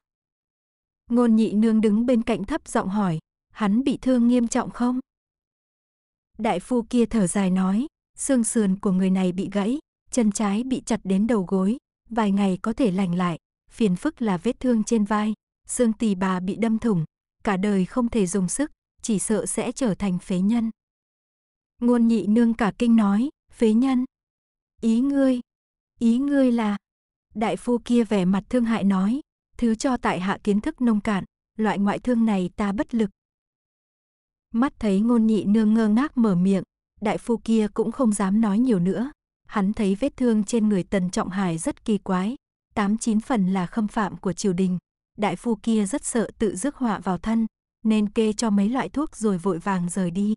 Ngôn nhị nương đứng bên cạnh thấp giọng hỏi, hắn bị thương nghiêm trọng không? Đại phu kia thở dài nói, xương sườn của người này bị gãy, chân trái bị chặt đến đầu gối, vài ngày có thể lành lại, phiền phức là vết thương trên vai, xương tỳ bà bị đâm thủng, cả đời không thể dùng sức, chỉ sợ sẽ trở thành phế nhân. Ngôn nhị nương cả kinh nói, phế nhân. Ý ngươi, ý ngươi là. Đại phu kia vẻ mặt thương hại nói, thứ cho tại hạ kiến thức nông cạn, loại ngoại thương này ta bất lực. Mắt thấy ngôn nhị nương ngơ ngác mở miệng, đại phu kia cũng không dám nói nhiều nữa, hắn thấy vết thương trên người Tần Trọng Hải rất kỳ quái, tám chín phần là khâm phạm của triều đình. Đại phu kia rất sợ tự rước họa vào thân, nên kê cho mấy loại thuốc rồi vội vàng rời đi.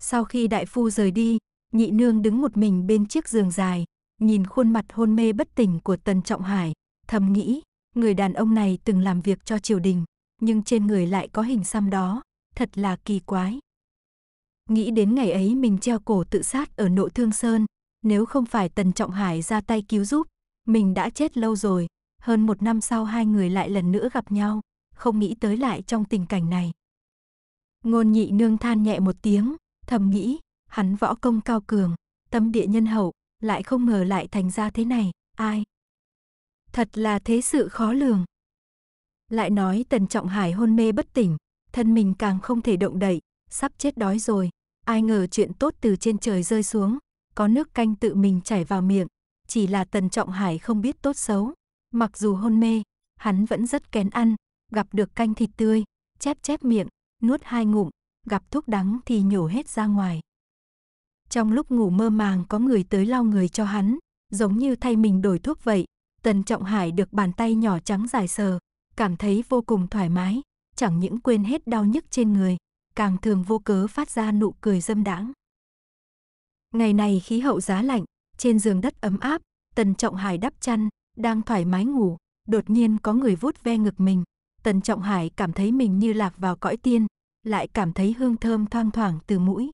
Sau khi đại phu rời đi, nhị nương đứng một mình bên chiếc giường dài, nhìn khuôn mặt hôn mê bất tỉnh của Tần Trọng Hải, thầm nghĩ, người đàn ông này từng làm việc cho triều đình, nhưng trên người lại có hình xăm đó, thật là kỳ quái. Nghĩ đến ngày ấy mình treo cổ tự sát ở nội thương sơn, nếu không phải Tần Trọng Hải ra tay cứu giúp, mình đã chết lâu rồi. Hơn một năm sau hai người lại lần nữa gặp nhau, không nghĩ tới lại trong tình cảnh này. Ngôn nhị nương than nhẹ một tiếng, thầm nghĩ, hắn võ công cao cường, tâm địa nhân hậu, lại không ngờ lại thành ra thế này, ai. Thật là thế sự khó lường. Lại nói Tần Trọng Hải hôn mê bất tỉnh, thân mình càng không thể động đậy, sắp chết đói rồi, ai ngờ chuyện tốt từ trên trời rơi xuống, có nước canh tự mình chảy vào miệng, chỉ là Tần Trọng Hải không biết tốt xấu. Mặc dù hôn mê, hắn vẫn rất kén ăn, gặp được canh thịt tươi, chép chép miệng, nuốt hai ngụm, gặp thuốc đắng thì nhổ hết ra ngoài. Trong lúc ngủ mơ màng có người tới lau người cho hắn, giống như thay mình đổi thuốc vậy, Tần Trọng Hải được bàn tay nhỏ trắng dài sờ, cảm thấy vô cùng thoải mái, chẳng những quên hết đau nhức trên người, càng thường vô cớ phát ra nụ cười dâm đãng. Ngày này khí hậu giá lạnh, trên giường đất ấm áp, Tần Trọng Hải đắp chăn, đang thoải mái ngủ, đột nhiên có người vuốt ve ngực mình. Tần Trọng Hải cảm thấy mình như lạc vào cõi tiên, lại cảm thấy hương thơm thoang thoảng từ mũi.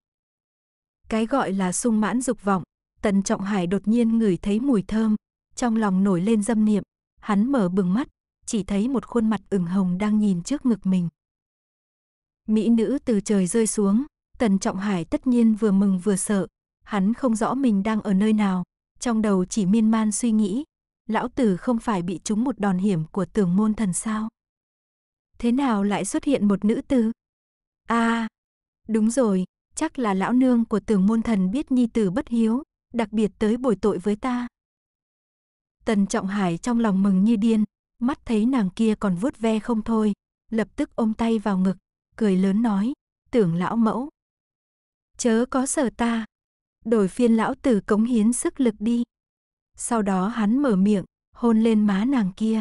Cái gọi là sung mãn dục vọng, Tần Trọng Hải đột nhiên ngửi thấy mùi thơm, trong lòng nổi lên dâm niệm, hắn mở bừng mắt, chỉ thấy một khuôn mặt ửng hồng đang nhìn trước ngực mình. Mỹ nữ từ trời rơi xuống, Tần Trọng Hải tất nhiên vừa mừng vừa sợ, hắn không rõ mình đang ở nơi nào, trong đầu chỉ miên man suy nghĩ, lão tử không phải bị trúng một đòn hiểm của tường môn thần sao? Thế nào lại xuất hiện một nữ tử? À, đúng rồi, chắc là lão nương của tường môn thần biết nhi tử bất hiếu, đặc biệt tới bồi tội với ta. Tần Trọng Hải trong lòng mừng như điên, mắt thấy nàng kia còn vuốt ve không thôi, lập tức ôm tay vào ngực, cười lớn nói, tưởng lão mẫu. Chớ có sợ ta, đổi phiên lão tử cống hiến sức lực đi. Sau đó hắn mở miệng, hôn lên má nàng kia.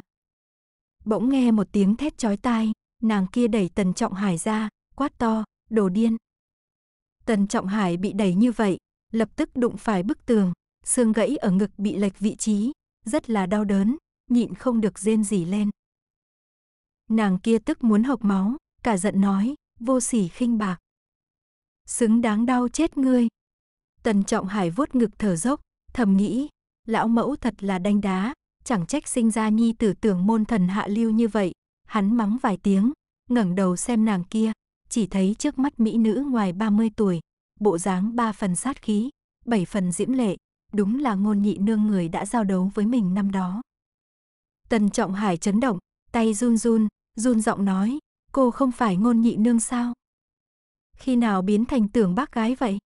Bỗng nghe một tiếng thét chói tai, nàng kia đẩy Tần Trọng Hải ra, quát to, đồ điên. Tần Trọng Hải bị đẩy như vậy, lập tức đụng phải bức tường, xương gãy ở ngực bị lệch vị trí, rất là đau đớn, nhịn không được rên rỉ lên. Nàng kia tức muốn hộc máu, cả giận nói, vô sỉ khinh bạc. Xứng đáng đau chết ngươi, Tần Trọng Hải vuốt ngực thở dốc, thầm nghĩ, lão mẫu thật là đanh đá, chẳng trách sinh ra nhi tử tưởng môn thần hạ lưu như vậy, hắn mắng vài tiếng, ngẩng đầu xem nàng kia, chỉ thấy trước mắt mỹ nữ ngoài 30 tuổi, bộ dáng ba phần sát khí, bảy phần diễm lệ, đúng là ngôn nhị nương người đã giao đấu với mình năm đó. Tần Trọng Hải chấn động, tay run run, run giọng nói, cô không phải ngôn nhị nương sao? Khi nào biến thành tưởng bác gái vậy?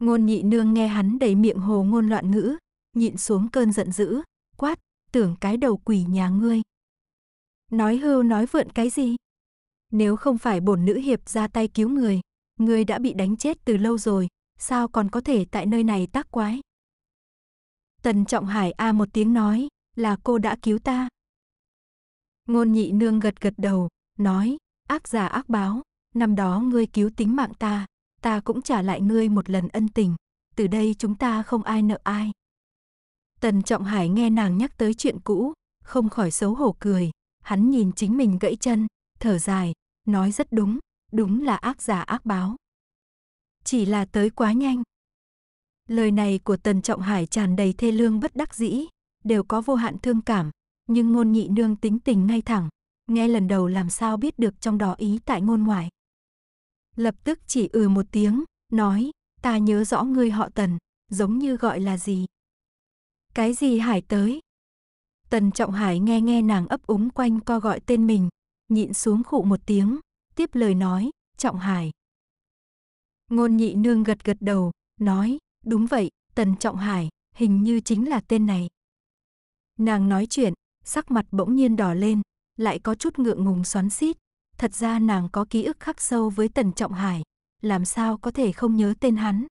Ngôn nhị nương nghe hắn đầy miệng hồ ngôn loạn ngữ, nhịn xuống cơn giận dữ, quát, tưởng cái đầu quỷ nhà ngươi. Nói hưu nói vượn cái gì? Nếu không phải bổn nữ hiệp ra tay cứu người, ngươi đã bị đánh chết từ lâu rồi, sao còn có thể tại nơi này tác quái? Tần Trọng Hải a một tiếng nói, là cô đã cứu ta. Ngôn nhị nương gật gật đầu, nói, ác giả ác báo, năm đó ngươi cứu tính mạng ta, ta cũng trả lại ngươi một lần ân tình, từ đây chúng ta không ai nợ ai. Tần Trọng Hải nghe nàng nhắc tới chuyện cũ, không khỏi xấu hổ cười, hắn nhìn chính mình gãy chân, thở dài, nói rất đúng, đúng là ác giả ác báo. Chỉ là tới quá nhanh. Lời này của Tần Trọng Hải tràn đầy thê lương bất đắc dĩ, đều có vô hạn thương cảm, nhưng ngôn nhị nương tính tình ngay thẳng, nghe lần đầu làm sao biết được trong đó ý tại ngôn ngoài lập tức chỉ ừ một tiếng, nói, ta nhớ rõ ngươi họ Tần, giống như gọi là gì. Cái gì Hải tới? Tần Trọng Hải nghe nghe nàng ấp úng quanh co gọi tên mình, nhịn xuống khụ một tiếng, tiếp lời nói, Trọng Hải. Ngôn nhị nương gật gật đầu, nói, đúng vậy, Tần Trọng Hải, hình như chính là tên này. Nàng nói chuyện, sắc mặt bỗng nhiên đỏ lên, lại có chút ngượng ngùng xoắn xít, thật ra nàng có ký ức khắc sâu với Tần Trọng Hải, làm sao có thể không nhớ tên hắn.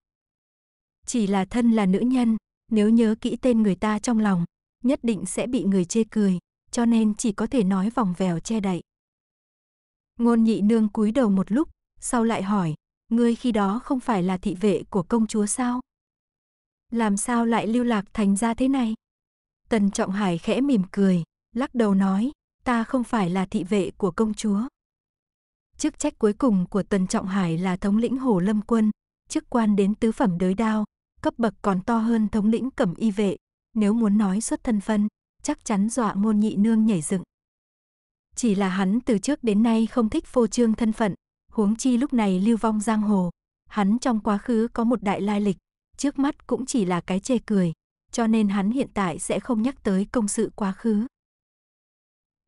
Chỉ là thân là nữ nhân, nếu nhớ kỹ tên người ta trong lòng, nhất định sẽ bị người chê cười, cho nên chỉ có thể nói vòng vèo che đậy. Ngôn nhị nương cúi đầu một lúc, sau lại hỏi, ngươi khi đó không phải là thị vệ của công chúa sao? Làm sao lại lưu lạc thành ra thế này? Tần Trọng Hải khẽ mỉm cười, lắc đầu nói, ta không phải là thị vệ của công chúa. Chức trách cuối cùng của Tần Trọng Hải là thống lĩnh Hồ Lâm Quân, chức quan đến tứ phẩm đới đao, cấp bậc còn to hơn thống lĩnh cẩm y vệ. Nếu muốn nói xuất thân phân, chắc chắn dọa ngôn nhị nương nhảy dựng. Chỉ là hắn từ trước đến nay không thích phô trương thân phận, huống chi lúc này lưu vong giang hồ. Hắn trong quá khứ có một đại lai lịch, trước mắt cũng chỉ là cái chê cười, cho nên hắn hiện tại sẽ không nhắc tới công sự quá khứ.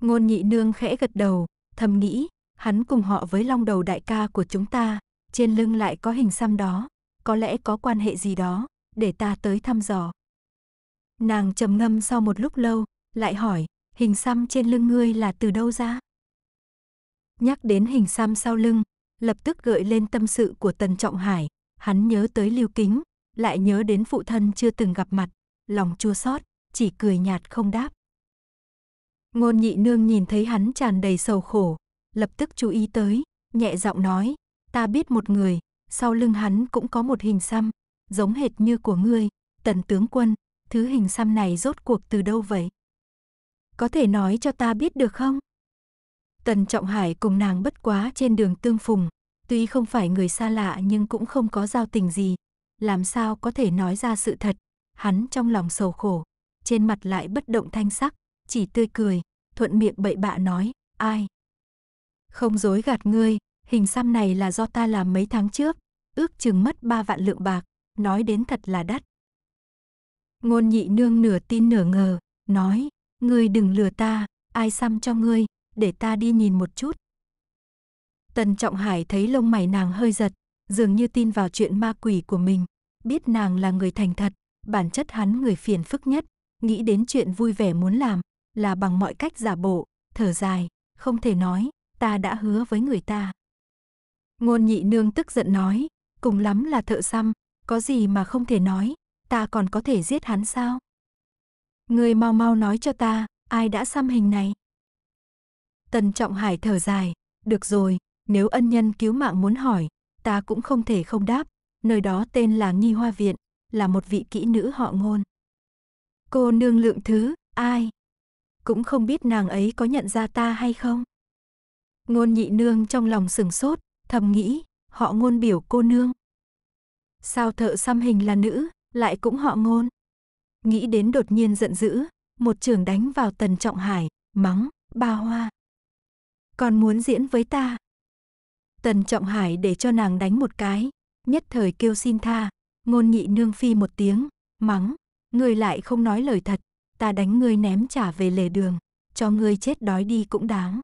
Ngôn nhị nương khẽ gật đầu, thầm nghĩ, hắn cùng họ với long đầu đại ca của chúng ta, trên lưng lại có hình xăm đó, có lẽ có quan hệ gì đó, để ta tới thăm dò. Nàng trầm ngâm sau một lúc lâu, lại hỏi, hình xăm trên lưng ngươi là từ đâu ra? Nhắc đến hình xăm sau lưng, lập tức gợi lên tâm sự của Tần Trọng Hải, hắn nhớ tới Lưu Kính, lại nhớ đến phụ thân chưa từng gặp mặt, lòng chua xót, chỉ cười nhạt không đáp. Ngôn nhị nương nhìn thấy hắn tràn đầy sầu khổ, lập tức chú ý tới, nhẹ giọng nói, ta biết một người, sau lưng hắn cũng có một hình xăm, giống hệt như của ngươi, tần tướng quân, thứ hình xăm này rốt cuộc từ đâu vậy? Có thể nói cho ta biết được không? Tần Trọng Hải cùng nàng bất quá trên đường tương phùng, tuy không phải người xa lạ nhưng cũng không có giao tình gì, làm sao có thể nói ra sự thật, hắn trong lòng sầu khổ, trên mặt lại bất động thanh sắc, chỉ tươi cười, thuận miệng bậy bạ nói, ai, không dối gạt ngươi, hình xăm này là do ta làm mấy tháng trước, ước chừng mất ba vạn lượng bạc, nói đến thật là đắt. Ngôn nhị nương nửa tin nửa ngờ, nói, ngươi đừng lừa ta, ai xăm cho ngươi, để ta đi nhìn một chút. Tần Trọng Hải thấy lông mày nàng hơi giật, dường như tin vào chuyện ma quỷ của mình, biết nàng là người thành thật, bản chất hắn người phiền phức nhất, nghĩ đến chuyện vui vẻ muốn làm, là bằng mọi cách giả bộ, thở dài, không thể nói, ta đã hứa với người ta. Ngôn nhị nương tức giận nói, cùng lắm là thợ xăm, có gì mà không thể nói, ta còn có thể giết hắn sao? Người mau mau nói cho ta, ai đã xăm hình này? Tần Trọng Hải thở dài, được rồi, nếu ân nhân cứu mạng muốn hỏi, ta cũng không thể không đáp, nơi đó tên là Nghi Hoa Viện, là một vị kỹ nữ họ ngôn. Cô nương lượng thứ, ai? Cũng không biết nàng ấy có nhận ra ta hay không. Ngôn nhị nương trong lòng sửng sốt, thầm nghĩ, họ ngôn biểu cô nương. Sao thợ xăm hình là nữ, lại cũng họ ngôn. Nghĩ đến đột nhiên giận dữ, một trường đánh vào tần trọng hải, mắng, ba hoa. Còn muốn diễn với ta. Tần trọng hải để cho nàng đánh một cái, nhất thời kêu xin tha, ngôn nhị nương phi một tiếng, mắng, người lại không nói lời thật, ta đánh ngươi ném trả về lề đường, cho ngươi chết đói đi cũng đáng.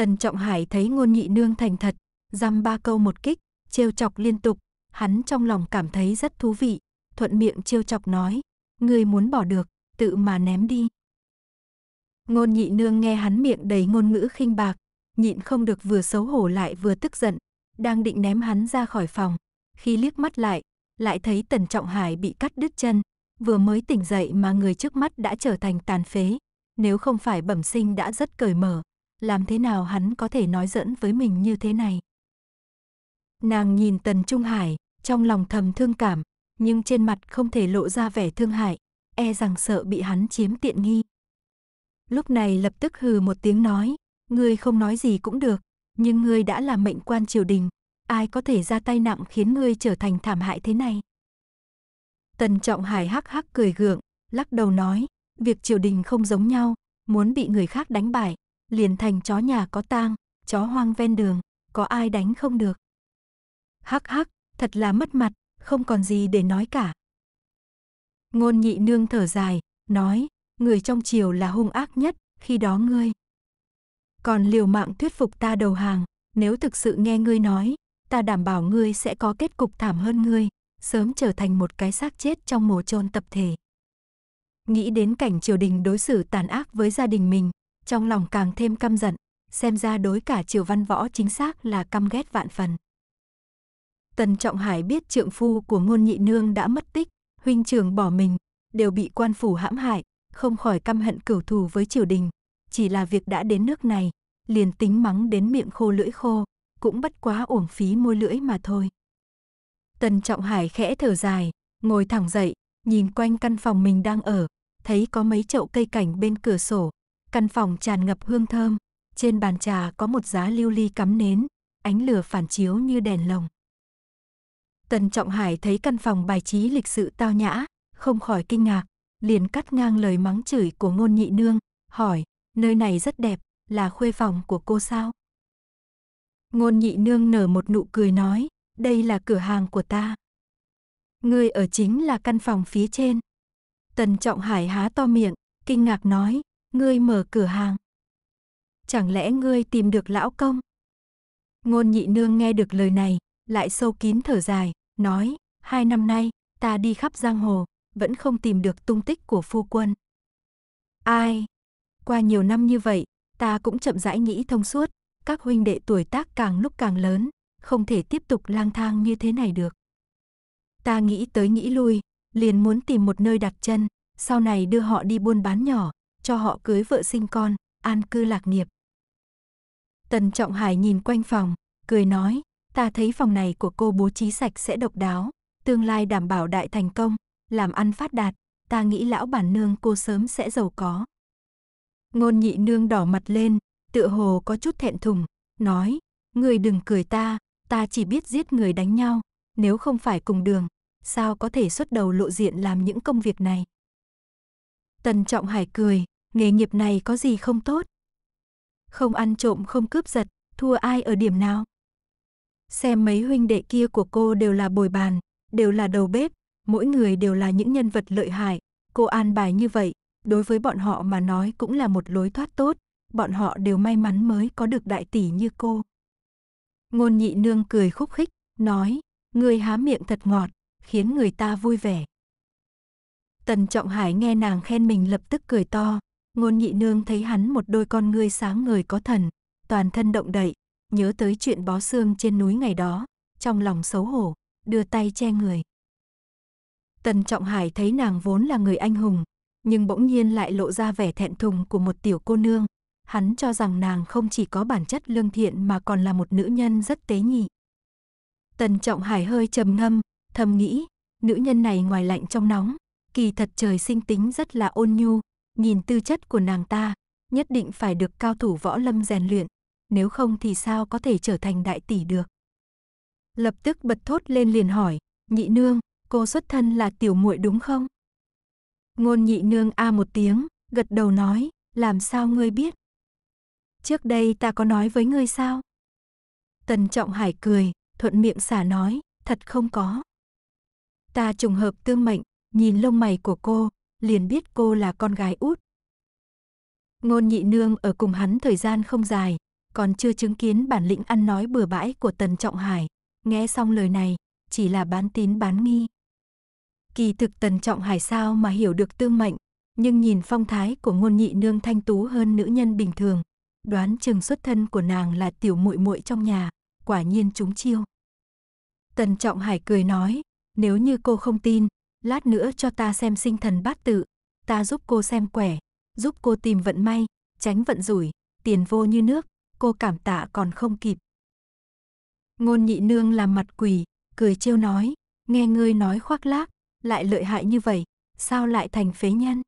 Tần Trọng Hải thấy ngôn nhị nương thành thật, dăm ba câu một kích, trêu chọc liên tục, hắn trong lòng cảm thấy rất thú vị, thuận miệng trêu chọc nói, ngươi muốn bỏ được, tự mà ném đi. Ngôn nhị nương nghe hắn miệng đầy ngôn ngữ khinh bạc, nhịn không được vừa xấu hổ lại vừa tức giận, đang định ném hắn ra khỏi phòng. Khi liếc mắt lại, lại thấy Tần Trọng Hải bị cắt đứt chân, vừa mới tỉnh dậy mà người trước mắt đã trở thành tàn phế. Nếu không phải bẩm sinh đã rất cởi mở, làm thế nào hắn có thể nói dẫn với mình như thế này. Nàng nhìn Tần Trung Hải, trong lòng thầm thương cảm, nhưng trên mặt không thể lộ ra vẻ thương hại, e rằng sợ bị hắn chiếm tiện nghi. Lúc này lập tức hừ một tiếng nói, ngươi không nói gì cũng được, nhưng ngươi đã là mệnh quan triều đình, ai có thể ra tay nặng khiến ngươi trở thành thảm hại thế này. Tần Trọng Hải hắc hắc cười gượng, lắc đầu nói, việc triều đình không giống nhau, muốn bị người khác đánh bại, liền thành chó nhà có tang, chó hoang ven đường, có ai đánh không được. Hắc hắc, thật là mất mặt, không còn gì để nói cả. Ngôn nhị nương thở dài, nói, người trong triều là hung ác nhất, khi đó ngươi. Còn liều mạng thuyết phục ta đầu hàng, nếu thực sự nghe ngươi nói, ta đảm bảo ngươi sẽ có kết cục thảm hơn ngươi, sớm trở thành một cái xác chết trong mồ chôn tập thể. Nghĩ đến cảnh triều đình đối xử tàn ác với gia đình mình, trong lòng càng thêm căm giận, xem ra đối cả triều văn võ chính xác là căm ghét vạn phần. Tần Trọng Hải biết trượng phu của ngôn nhị nương đã mất tích, huynh trưởng bỏ mình, đều bị quan phủ hãm hại, không khỏi căm hận cửu thù với triều đình. Chỉ là việc đã đến nước này, liền tính mắng đến miệng khô lưỡi khô, cũng bất quá uổng phí môi lưỡi mà thôi. Tần Trọng Hải khẽ thở dài, ngồi thẳng dậy, nhìn quanh căn phòng mình đang ở, thấy có mấy chậu cây cảnh bên cửa sổ, Căn phòng tràn ngập hương thơm, trên bàn trà có một giá lưu ly cắm nến, ánh lửa phản chiếu như đèn lồng. Tần Trọng Hải thấy căn phòng bài trí lịch sự tao nhã, không khỏi kinh ngạc, liền cắt ngang lời mắng chửi của ngôn nhị nương, hỏi, nơi này rất đẹp, là khuê phòng của cô sao? Ngôn nhị nương nở một nụ cười nói, đây là cửa hàng của ta. Ngươi ở chính là căn phòng phía trên. Tần Trọng Hải há to miệng, kinh ngạc nói, ngươi mở cửa hàng. Chẳng lẽ ngươi tìm được lão công? Ngôn nhị nương nghe được lời này, lại sâu kín thở dài, nói, hai năm nay, ta đi khắp giang hồ, vẫn không tìm được tung tích của phu quân. Ai? Qua nhiều năm như vậy, ta cũng chậm rãi nghĩ thông suốt, các huynh đệ tuổi tác càng lúc càng lớn, không thể tiếp tục lang thang như thế này được. Ta nghĩ tới nghĩ lui, liền muốn tìm một nơi đặt chân, sau này đưa họ đi buôn bán nhỏ, cho họ cưới vợ sinh con, an cư lạc nghiệp. Tần Trọng Hải nhìn quanh phòng, cười nói, ta thấy phòng này của cô bố trí sạch sẽ độc đáo, tương lai đảm bảo đại thành công, làm ăn phát đạt, ta nghĩ lão bản nương cô sớm sẽ giàu có. Ngôn nhị nương đỏ mặt lên, tựa hồ có chút thẹn thùng, nói, người đừng cười ta, ta chỉ biết giết người đánh nhau, nếu không phải cùng đường, sao có thể xuất đầu lộ diện làm những công việc này. Tần Trọng Hải cười, nghề nghiệp này có gì không tốt? Không ăn trộm không cướp giật, thua ai ở điểm nào? Xem mấy huynh đệ kia của cô đều là bồi bàn, đều là đầu bếp, mỗi người đều là những nhân vật lợi hại, cô an bài như vậy, đối với bọn họ mà nói cũng là một lối thoát tốt, bọn họ đều may mắn mới có được đại tỷ như cô. Ngôn nhị nương cười khúc khích, nói, người há miệng thật ngọt, khiến người ta vui vẻ. Tần Trọng Hải nghe nàng khen mình lập tức cười to, Ngôn nhị nương thấy hắn một đôi con ngươi sáng người có thần, toàn thân động đậy, nhớ tới chuyện bó xương trên núi ngày đó, trong lòng xấu hổ, đưa tay che người. Tần Trọng Hải thấy nàng vốn là người anh hùng, nhưng bỗng nhiên lại lộ ra vẻ thẹn thùng của một tiểu cô nương. Hắn cho rằng nàng không chỉ có bản chất lương thiện mà còn là một nữ nhân rất tế nhị. Tần Trọng Hải hơi trầm ngâm, thầm nghĩ, nữ nhân này ngoài lạnh trong nóng, kỳ thật trời sinh tính rất là ôn nhu, nhìn tư chất của nàng ta, nhất định phải được cao thủ võ lâm rèn luyện, nếu không thì sao có thể trở thành đại tỷ được. Lập tức bật thốt lên liền hỏi, nhị nương, cô xuất thân là tiểu muội đúng không? Ngôn nhị nương a một tiếng, gật đầu nói, làm sao ngươi biết? Trước đây ta có nói với ngươi sao? Tần Trọng Hải cười, thuận miệng xả nói, thật không có. Ta trùng hợp tương mệnh, nhìn lông mày của cô, liền biết cô là con gái út. Ngôn nhị nương ở cùng hắn thời gian không dài, còn chưa chứng kiến bản lĩnh ăn nói bừa bãi của Tần Trọng Hải. Nghe xong lời này, chỉ là bán tín bán nghi. Kỳ thực Tần Trọng Hải sao mà hiểu được tương mệnh, nhưng nhìn phong thái của ngôn nhị nương thanh tú hơn nữ nhân bình thường, đoán chừng xuất thân của nàng là tiểu muội muội trong nhà, quả nhiên chúng chiêu. Tần Trọng Hải cười nói, nếu như cô không tin, lát nữa cho ta xem sinh thần bát tự, ta giúp cô xem quẻ, giúp cô tìm vận may, tránh vận rủi, tiền vô như nước, cô cảm tạ còn không kịp. Ngôn nhị nương làm mặt quỷ, cười trêu nói, nghe ngươi nói khoác lác, lại lợi hại như vậy, sao lại thành phế nhân?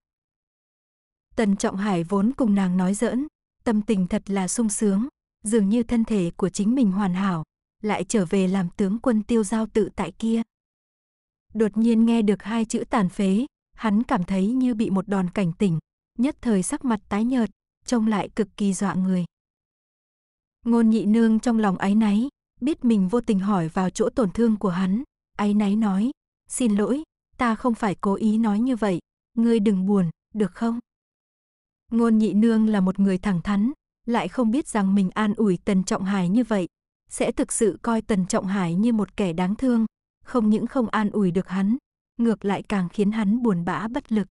Tần Trọng Hải vốn cùng nàng nói giỡn, tâm tình thật là sung sướng, dường như thân thể của chính mình hoàn hảo, lại trở về làm tướng quân tiêu giao tự tại kia đột nhiên nghe được hai chữ tàn phế, hắn cảm thấy như bị một đòn cảnh tỉnh, nhất thời sắc mặt tái nhợt, trông lại cực kỳ dọa người. Ngôn nhị nương trong lòng áy náy, biết mình vô tình hỏi vào chỗ tổn thương của hắn, áy náy nói, xin lỗi, ta không phải cố ý nói như vậy, ngươi đừng buồn, được không? Ngôn nhị nương là một người thẳng thắn, lại không biết rằng mình an ủi Tần Trọng Hải như vậy, sẽ thực sự coi Tần Trọng Hải như một kẻ đáng thương, không những không an ủi được hắn, ngược lại càng khiến hắn buồn bã bất lực.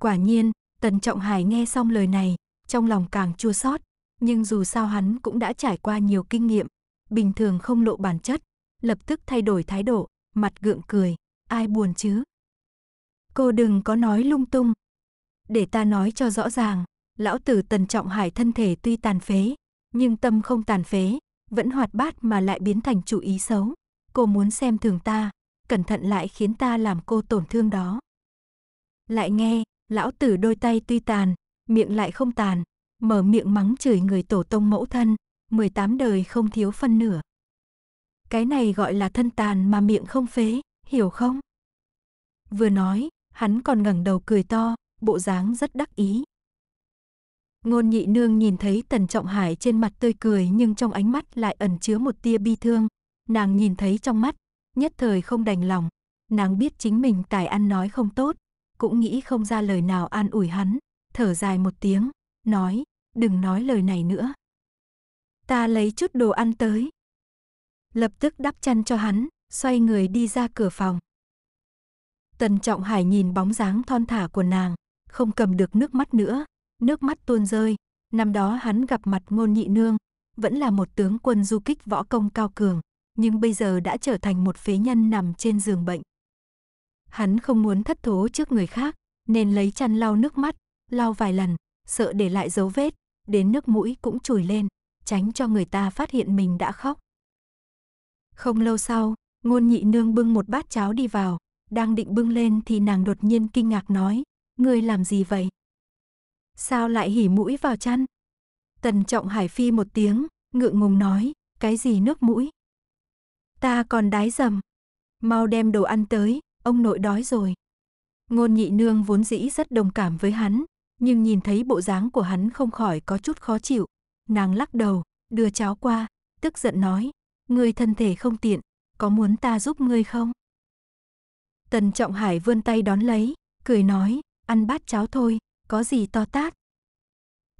Quả nhiên, Tần Trọng Hải nghe xong lời này, trong lòng càng chua xót, nhưng dù sao hắn cũng đã trải qua nhiều kinh nghiệm, bình thường không lộ bản chất, lập tức thay đổi thái độ, mặt gượng cười, ai buồn chứ. Cô đừng có nói lung tung. Để ta nói cho rõ ràng, lão tử Tần Trọng Hải thân thể tuy tàn phế, nhưng tâm không tàn phế, vẫn hoạt bát mà lại biến thành chủ ý xấu cô muốn xem thường ta, cẩn thận lại khiến ta làm cô tổn thương đó. Lại nghe, lão tử đôi tay tuy tàn, miệng lại không tàn, mở miệng mắng chửi người tổ tông mẫu thân, 18 đời không thiếu phân nửa. Cái này gọi là thân tàn mà miệng không phế, hiểu không? Vừa nói, hắn còn ngẩng đầu cười to, bộ dáng rất đắc ý. Ngôn nhị nương nhìn thấy Tần Trọng Hải trên mặt tươi cười nhưng trong ánh mắt lại ẩn chứa một tia bi thương, nàng nhìn thấy trong mắt, nhất thời không đành lòng, nàng biết chính mình tài ăn nói không tốt, cũng nghĩ không ra lời nào an ủi hắn, thở dài một tiếng, nói, đừng nói lời này nữa. Ta lấy chút đồ ăn tới. Lập tức đắp chăn cho hắn, xoay người đi ra cửa phòng. Tần Trọng Hải nhìn bóng dáng thon thả của nàng, không cầm được nước mắt nữa, nước mắt tuôn rơi. Năm đó hắn gặp mặt ngôn nhị nương, vẫn là một tướng quân du kích võ công cao cường, nhưng bây giờ đã trở thành một phế nhân nằm trên giường bệnh. Hắn không muốn thất thố trước người khác, nên lấy chăn lau nước mắt, lau vài lần, sợ để lại dấu vết, đến nước mũi cũng chùi lên, tránh cho người ta phát hiện mình đã khóc. Không lâu sau, ngôn nhị nương bưng một bát cháo đi vào, đang định bưng lên thì nàng đột nhiên kinh ngạc nói, ngươi làm gì vậy? Sao lại hỉ mũi vào chăn? Tần trọng hải phi một tiếng, ngượng ngùng nói, cái gì nước mũi? Ta còn đái dầm. Mau đem đồ ăn tới, ông nội đói rồi. Ngôn nhị nương vốn dĩ rất đồng cảm với hắn, nhưng nhìn thấy bộ dáng của hắn không khỏi có chút khó chịu. Nàng lắc đầu, đưa cháu qua, tức giận nói, ngươi thân thể không tiện, có muốn ta giúp ngươi không? Tần Trọng Hải vươn tay đón lấy, cười nói, ăn bát cháo thôi, có gì to tát.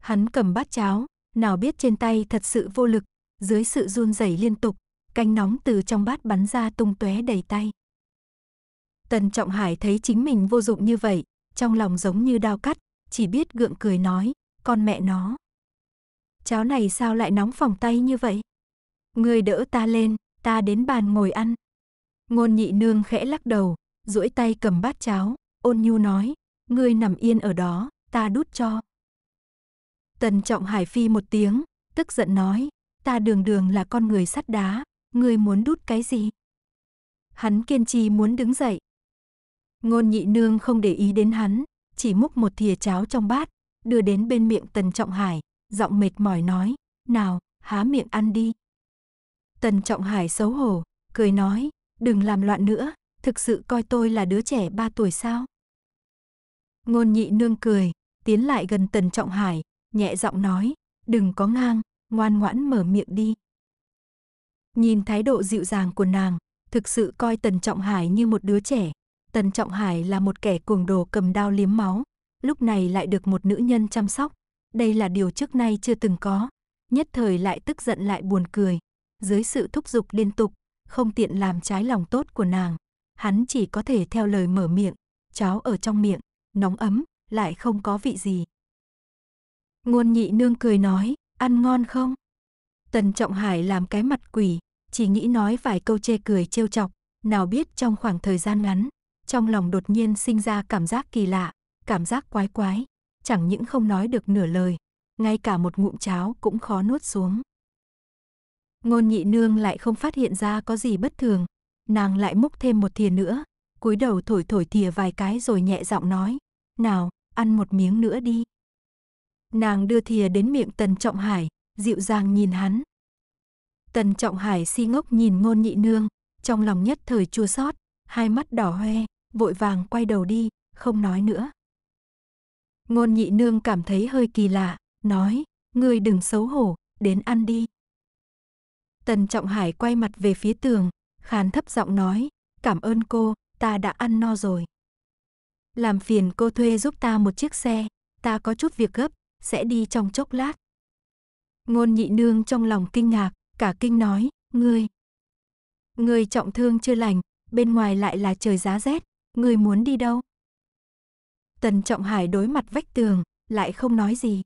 Hắn cầm bát cháo, nào biết trên tay thật sự vô lực, dưới sự run rẩy liên tục, canh nóng từ trong bát bắn ra tung tóe đầy tay. Tần Trọng Hải thấy chính mình vô dụng như vậy, trong lòng giống như đao cắt, chỉ biết gượng cười nói, con mẹ nó. Cháo này sao lại nóng phòng tay như vậy? Người đỡ ta lên, ta đến bàn ngồi ăn. Ngôn nhị nương khẽ lắc đầu, duỗi tay cầm bát cháo, ôn nhu nói, ngươi nằm yên ở đó, ta đút cho. Tần trọng hải phi một tiếng, tức giận nói, ta đường đường là con người sắt đá, ngươi muốn đút cái gì? Hắn kiên trì muốn đứng dậy. Ngôn nhị nương không để ý đến hắn, chỉ múc một thìa cháo trong bát, đưa đến bên miệng Tần Trọng Hải, giọng mệt mỏi nói, nào, há miệng ăn đi. Tần Trọng Hải xấu hổ, cười nói, đừng làm loạn nữa, thực sự coi tôi là đứa trẻ ba tuổi sao? Ngôn nhị nương cười, tiến lại gần Tần Trọng Hải, nhẹ giọng nói, đừng có ngang, ngoan ngoãn mở miệng đi. Nhìn thái độ dịu dàng của nàng, thực sự coi Tần Trọng Hải như một đứa trẻ. Tần Trọng Hải là một kẻ cuồng đồ cầm đao liếm máu, lúc này lại được một nữ nhân chăm sóc. Đây là điều trước nay chưa từng có. Nhất thời lại tức giận lại buồn cười. Dưới sự thúc giục liên tục, không tiện làm trái lòng tốt của nàng. Hắn chỉ có thể theo lời mở miệng, cháo ở trong miệng, nóng ấm, lại không có vị gì. Nguồn nhị nương cười nói, ăn ngon không? Tần Trọng Hải làm cái mặt quỷ, chỉ nghĩ nói vài câu chê cười trêu chọc, nào biết trong khoảng thời gian ngắn, trong lòng đột nhiên sinh ra cảm giác kỳ lạ, cảm giác quái quái, chẳng những không nói được nửa lời, ngay cả một ngụm cháo cũng khó nuốt xuống. Ngôn nhị nương lại không phát hiện ra có gì bất thường, nàng lại múc thêm một thìa nữa, cúi đầu thổi thổi thìa vài cái rồi nhẹ giọng nói, nào, ăn một miếng nữa đi. Nàng đưa thìa đến miệng Tần Trọng Hải, dịu dàng nhìn hắn, Tần Trọng Hải si ngốc nhìn ngôn nhị nương, trong lòng nhất thời chua xót, hai mắt đỏ hoe, vội vàng quay đầu đi, không nói nữa. Ngôn nhị nương cảm thấy hơi kỳ lạ, nói, ngươi đừng xấu hổ, đến ăn đi. Tần Trọng Hải quay mặt về phía tường, khàn thấp giọng nói, cảm ơn cô, ta đã ăn no rồi. Làm phiền cô thuê giúp ta một chiếc xe, ta có chút việc gấp, sẽ đi trong chốc lát. Ngôn nhị nương trong lòng kinh ngạc, cả kinh nói, ngươi, ngươi trọng thương chưa lành, bên ngoài lại là trời giá rét, ngươi muốn đi đâu? Tần Trọng Hải đối mặt vách tường, lại không nói gì.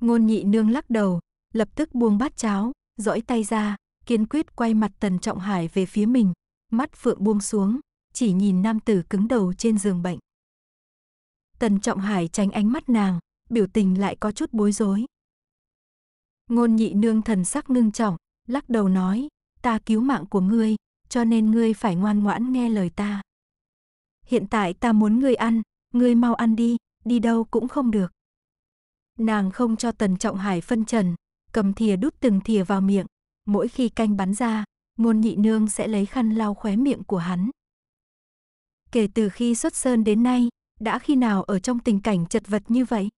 Ngôn nhị nương lắc đầu, lập tức buông bát cháo, dõi tay ra, kiên quyết quay mặt Tần Trọng Hải về phía mình, mắt phượng buông xuống, chỉ nhìn nam tử cứng đầu trên giường bệnh. Tần Trọng Hải tránh ánh mắt nàng, biểu tình lại có chút bối rối. Ngôn nhị nương thần sắc ngưng trọng, lắc đầu nói, ta cứu mạng của ngươi, cho nên ngươi phải ngoan ngoãn nghe lời ta. Hiện tại ta muốn ngươi ăn, ngươi mau ăn đi, đi đâu cũng không được. Nàng không cho Tần Trọng Hải phân trần, cầm thìa đút từng thìa vào miệng, mỗi khi canh bắn ra, ngôn nhị nương sẽ lấy khăn lau khóe miệng của hắn. Kể từ khi xuất sơn đến nay, đã khi nào ở trong tình cảnh chật vật như vậy?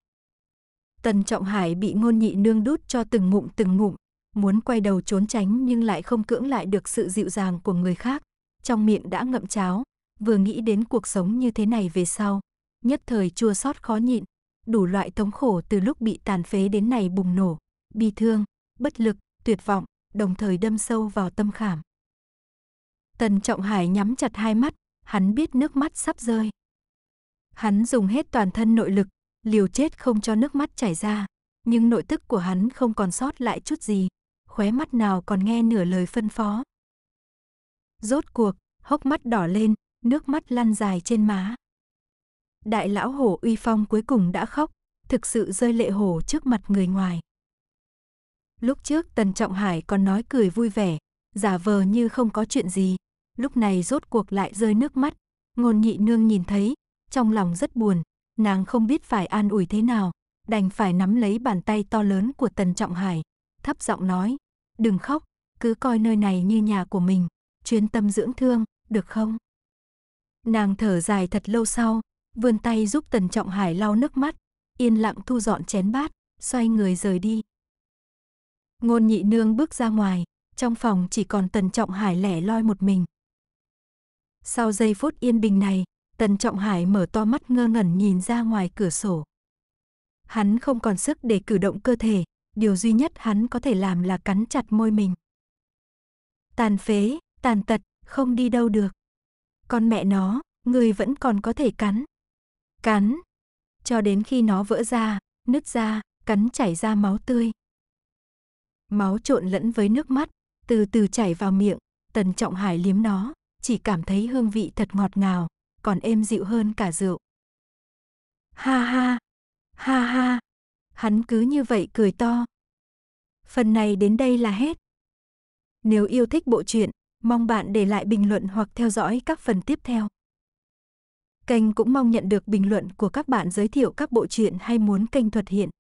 Tần Trọng Hải bị ngôn nhị nương đút cho từng ngụm từng ngụm, muốn quay đầu trốn tránh nhưng lại không cưỡng lại được sự dịu dàng của người khác. Trong miệng đã ngậm cháo, vừa nghĩ đến cuộc sống như thế này về sau. Nhất thời chua xót khó nhịn, đủ loại thống khổ từ lúc bị tàn phế đến này bùng nổ, bi thương, bất lực, tuyệt vọng, đồng thời đâm sâu vào tâm khảm. Tần Trọng Hải nhắm chặt hai mắt, hắn biết nước mắt sắp rơi. Hắn dùng hết toàn thân nội lực, liều chết không cho nước mắt chảy ra, nhưng nội tức của hắn không còn sót lại chút gì, khóe mắt nào còn nghe nửa lời phân phó. Rốt cuộc, hốc mắt đỏ lên, nước mắt lăn dài trên má. Đại lão hổ uy phong cuối cùng đã khóc, thực sự rơi lệ hổ trước mặt người ngoài. Lúc trước Tần Trọng Hải còn nói cười vui vẻ, giả vờ như không có chuyện gì, lúc này rốt cuộc lại rơi nước mắt, ngôn nhị nương nhìn thấy, trong lòng rất buồn, nàng không biết phải an ủi thế nào, đành phải nắm lấy bàn tay to lớn của Tần Trọng Hải, thấp giọng nói, đừng khóc, cứ coi nơi này như nhà của mình, chuyên tâm dưỡng thương, được không? Nàng thở dài thật lâu sau, vươn tay giúp Tần Trọng Hải lau nước mắt, yên lặng thu dọn chén bát, xoay người rời đi. Ngôn nhị nương bước ra ngoài, trong phòng chỉ còn Tần Trọng Hải lẻ loi một mình. Sau giây phút yên bình này, Tần Trọng Hải mở to mắt ngơ ngẩn nhìn ra ngoài cửa sổ. Hắn không còn sức để cử động cơ thể, điều duy nhất hắn có thể làm là cắn chặt môi mình. Tàn phế, tàn tật, không đi đâu được. Con mẹ nó, người vẫn còn có thể cắn. Cắn. Cho đến khi nó vỡ ra, nứt ra, cắn chảy ra máu tươi. Máu trộn lẫn với nước mắt, từ từ chảy vào miệng, tần trọng hải liếm nó, chỉ cảm thấy hương vị thật ngọt ngào, còn êm dịu hơn cả rượu. Ha ha, ha ha, hắn cứ như vậy cười to. Phần này đến đây là hết. Nếu yêu thích bộ truyện, mong bạn để lại bình luận hoặc theo dõi các phần tiếp theo. Kênh cũng mong nhận được bình luận của các bạn giới thiệu các bộ truyện hay muốn kênh thuật hiện.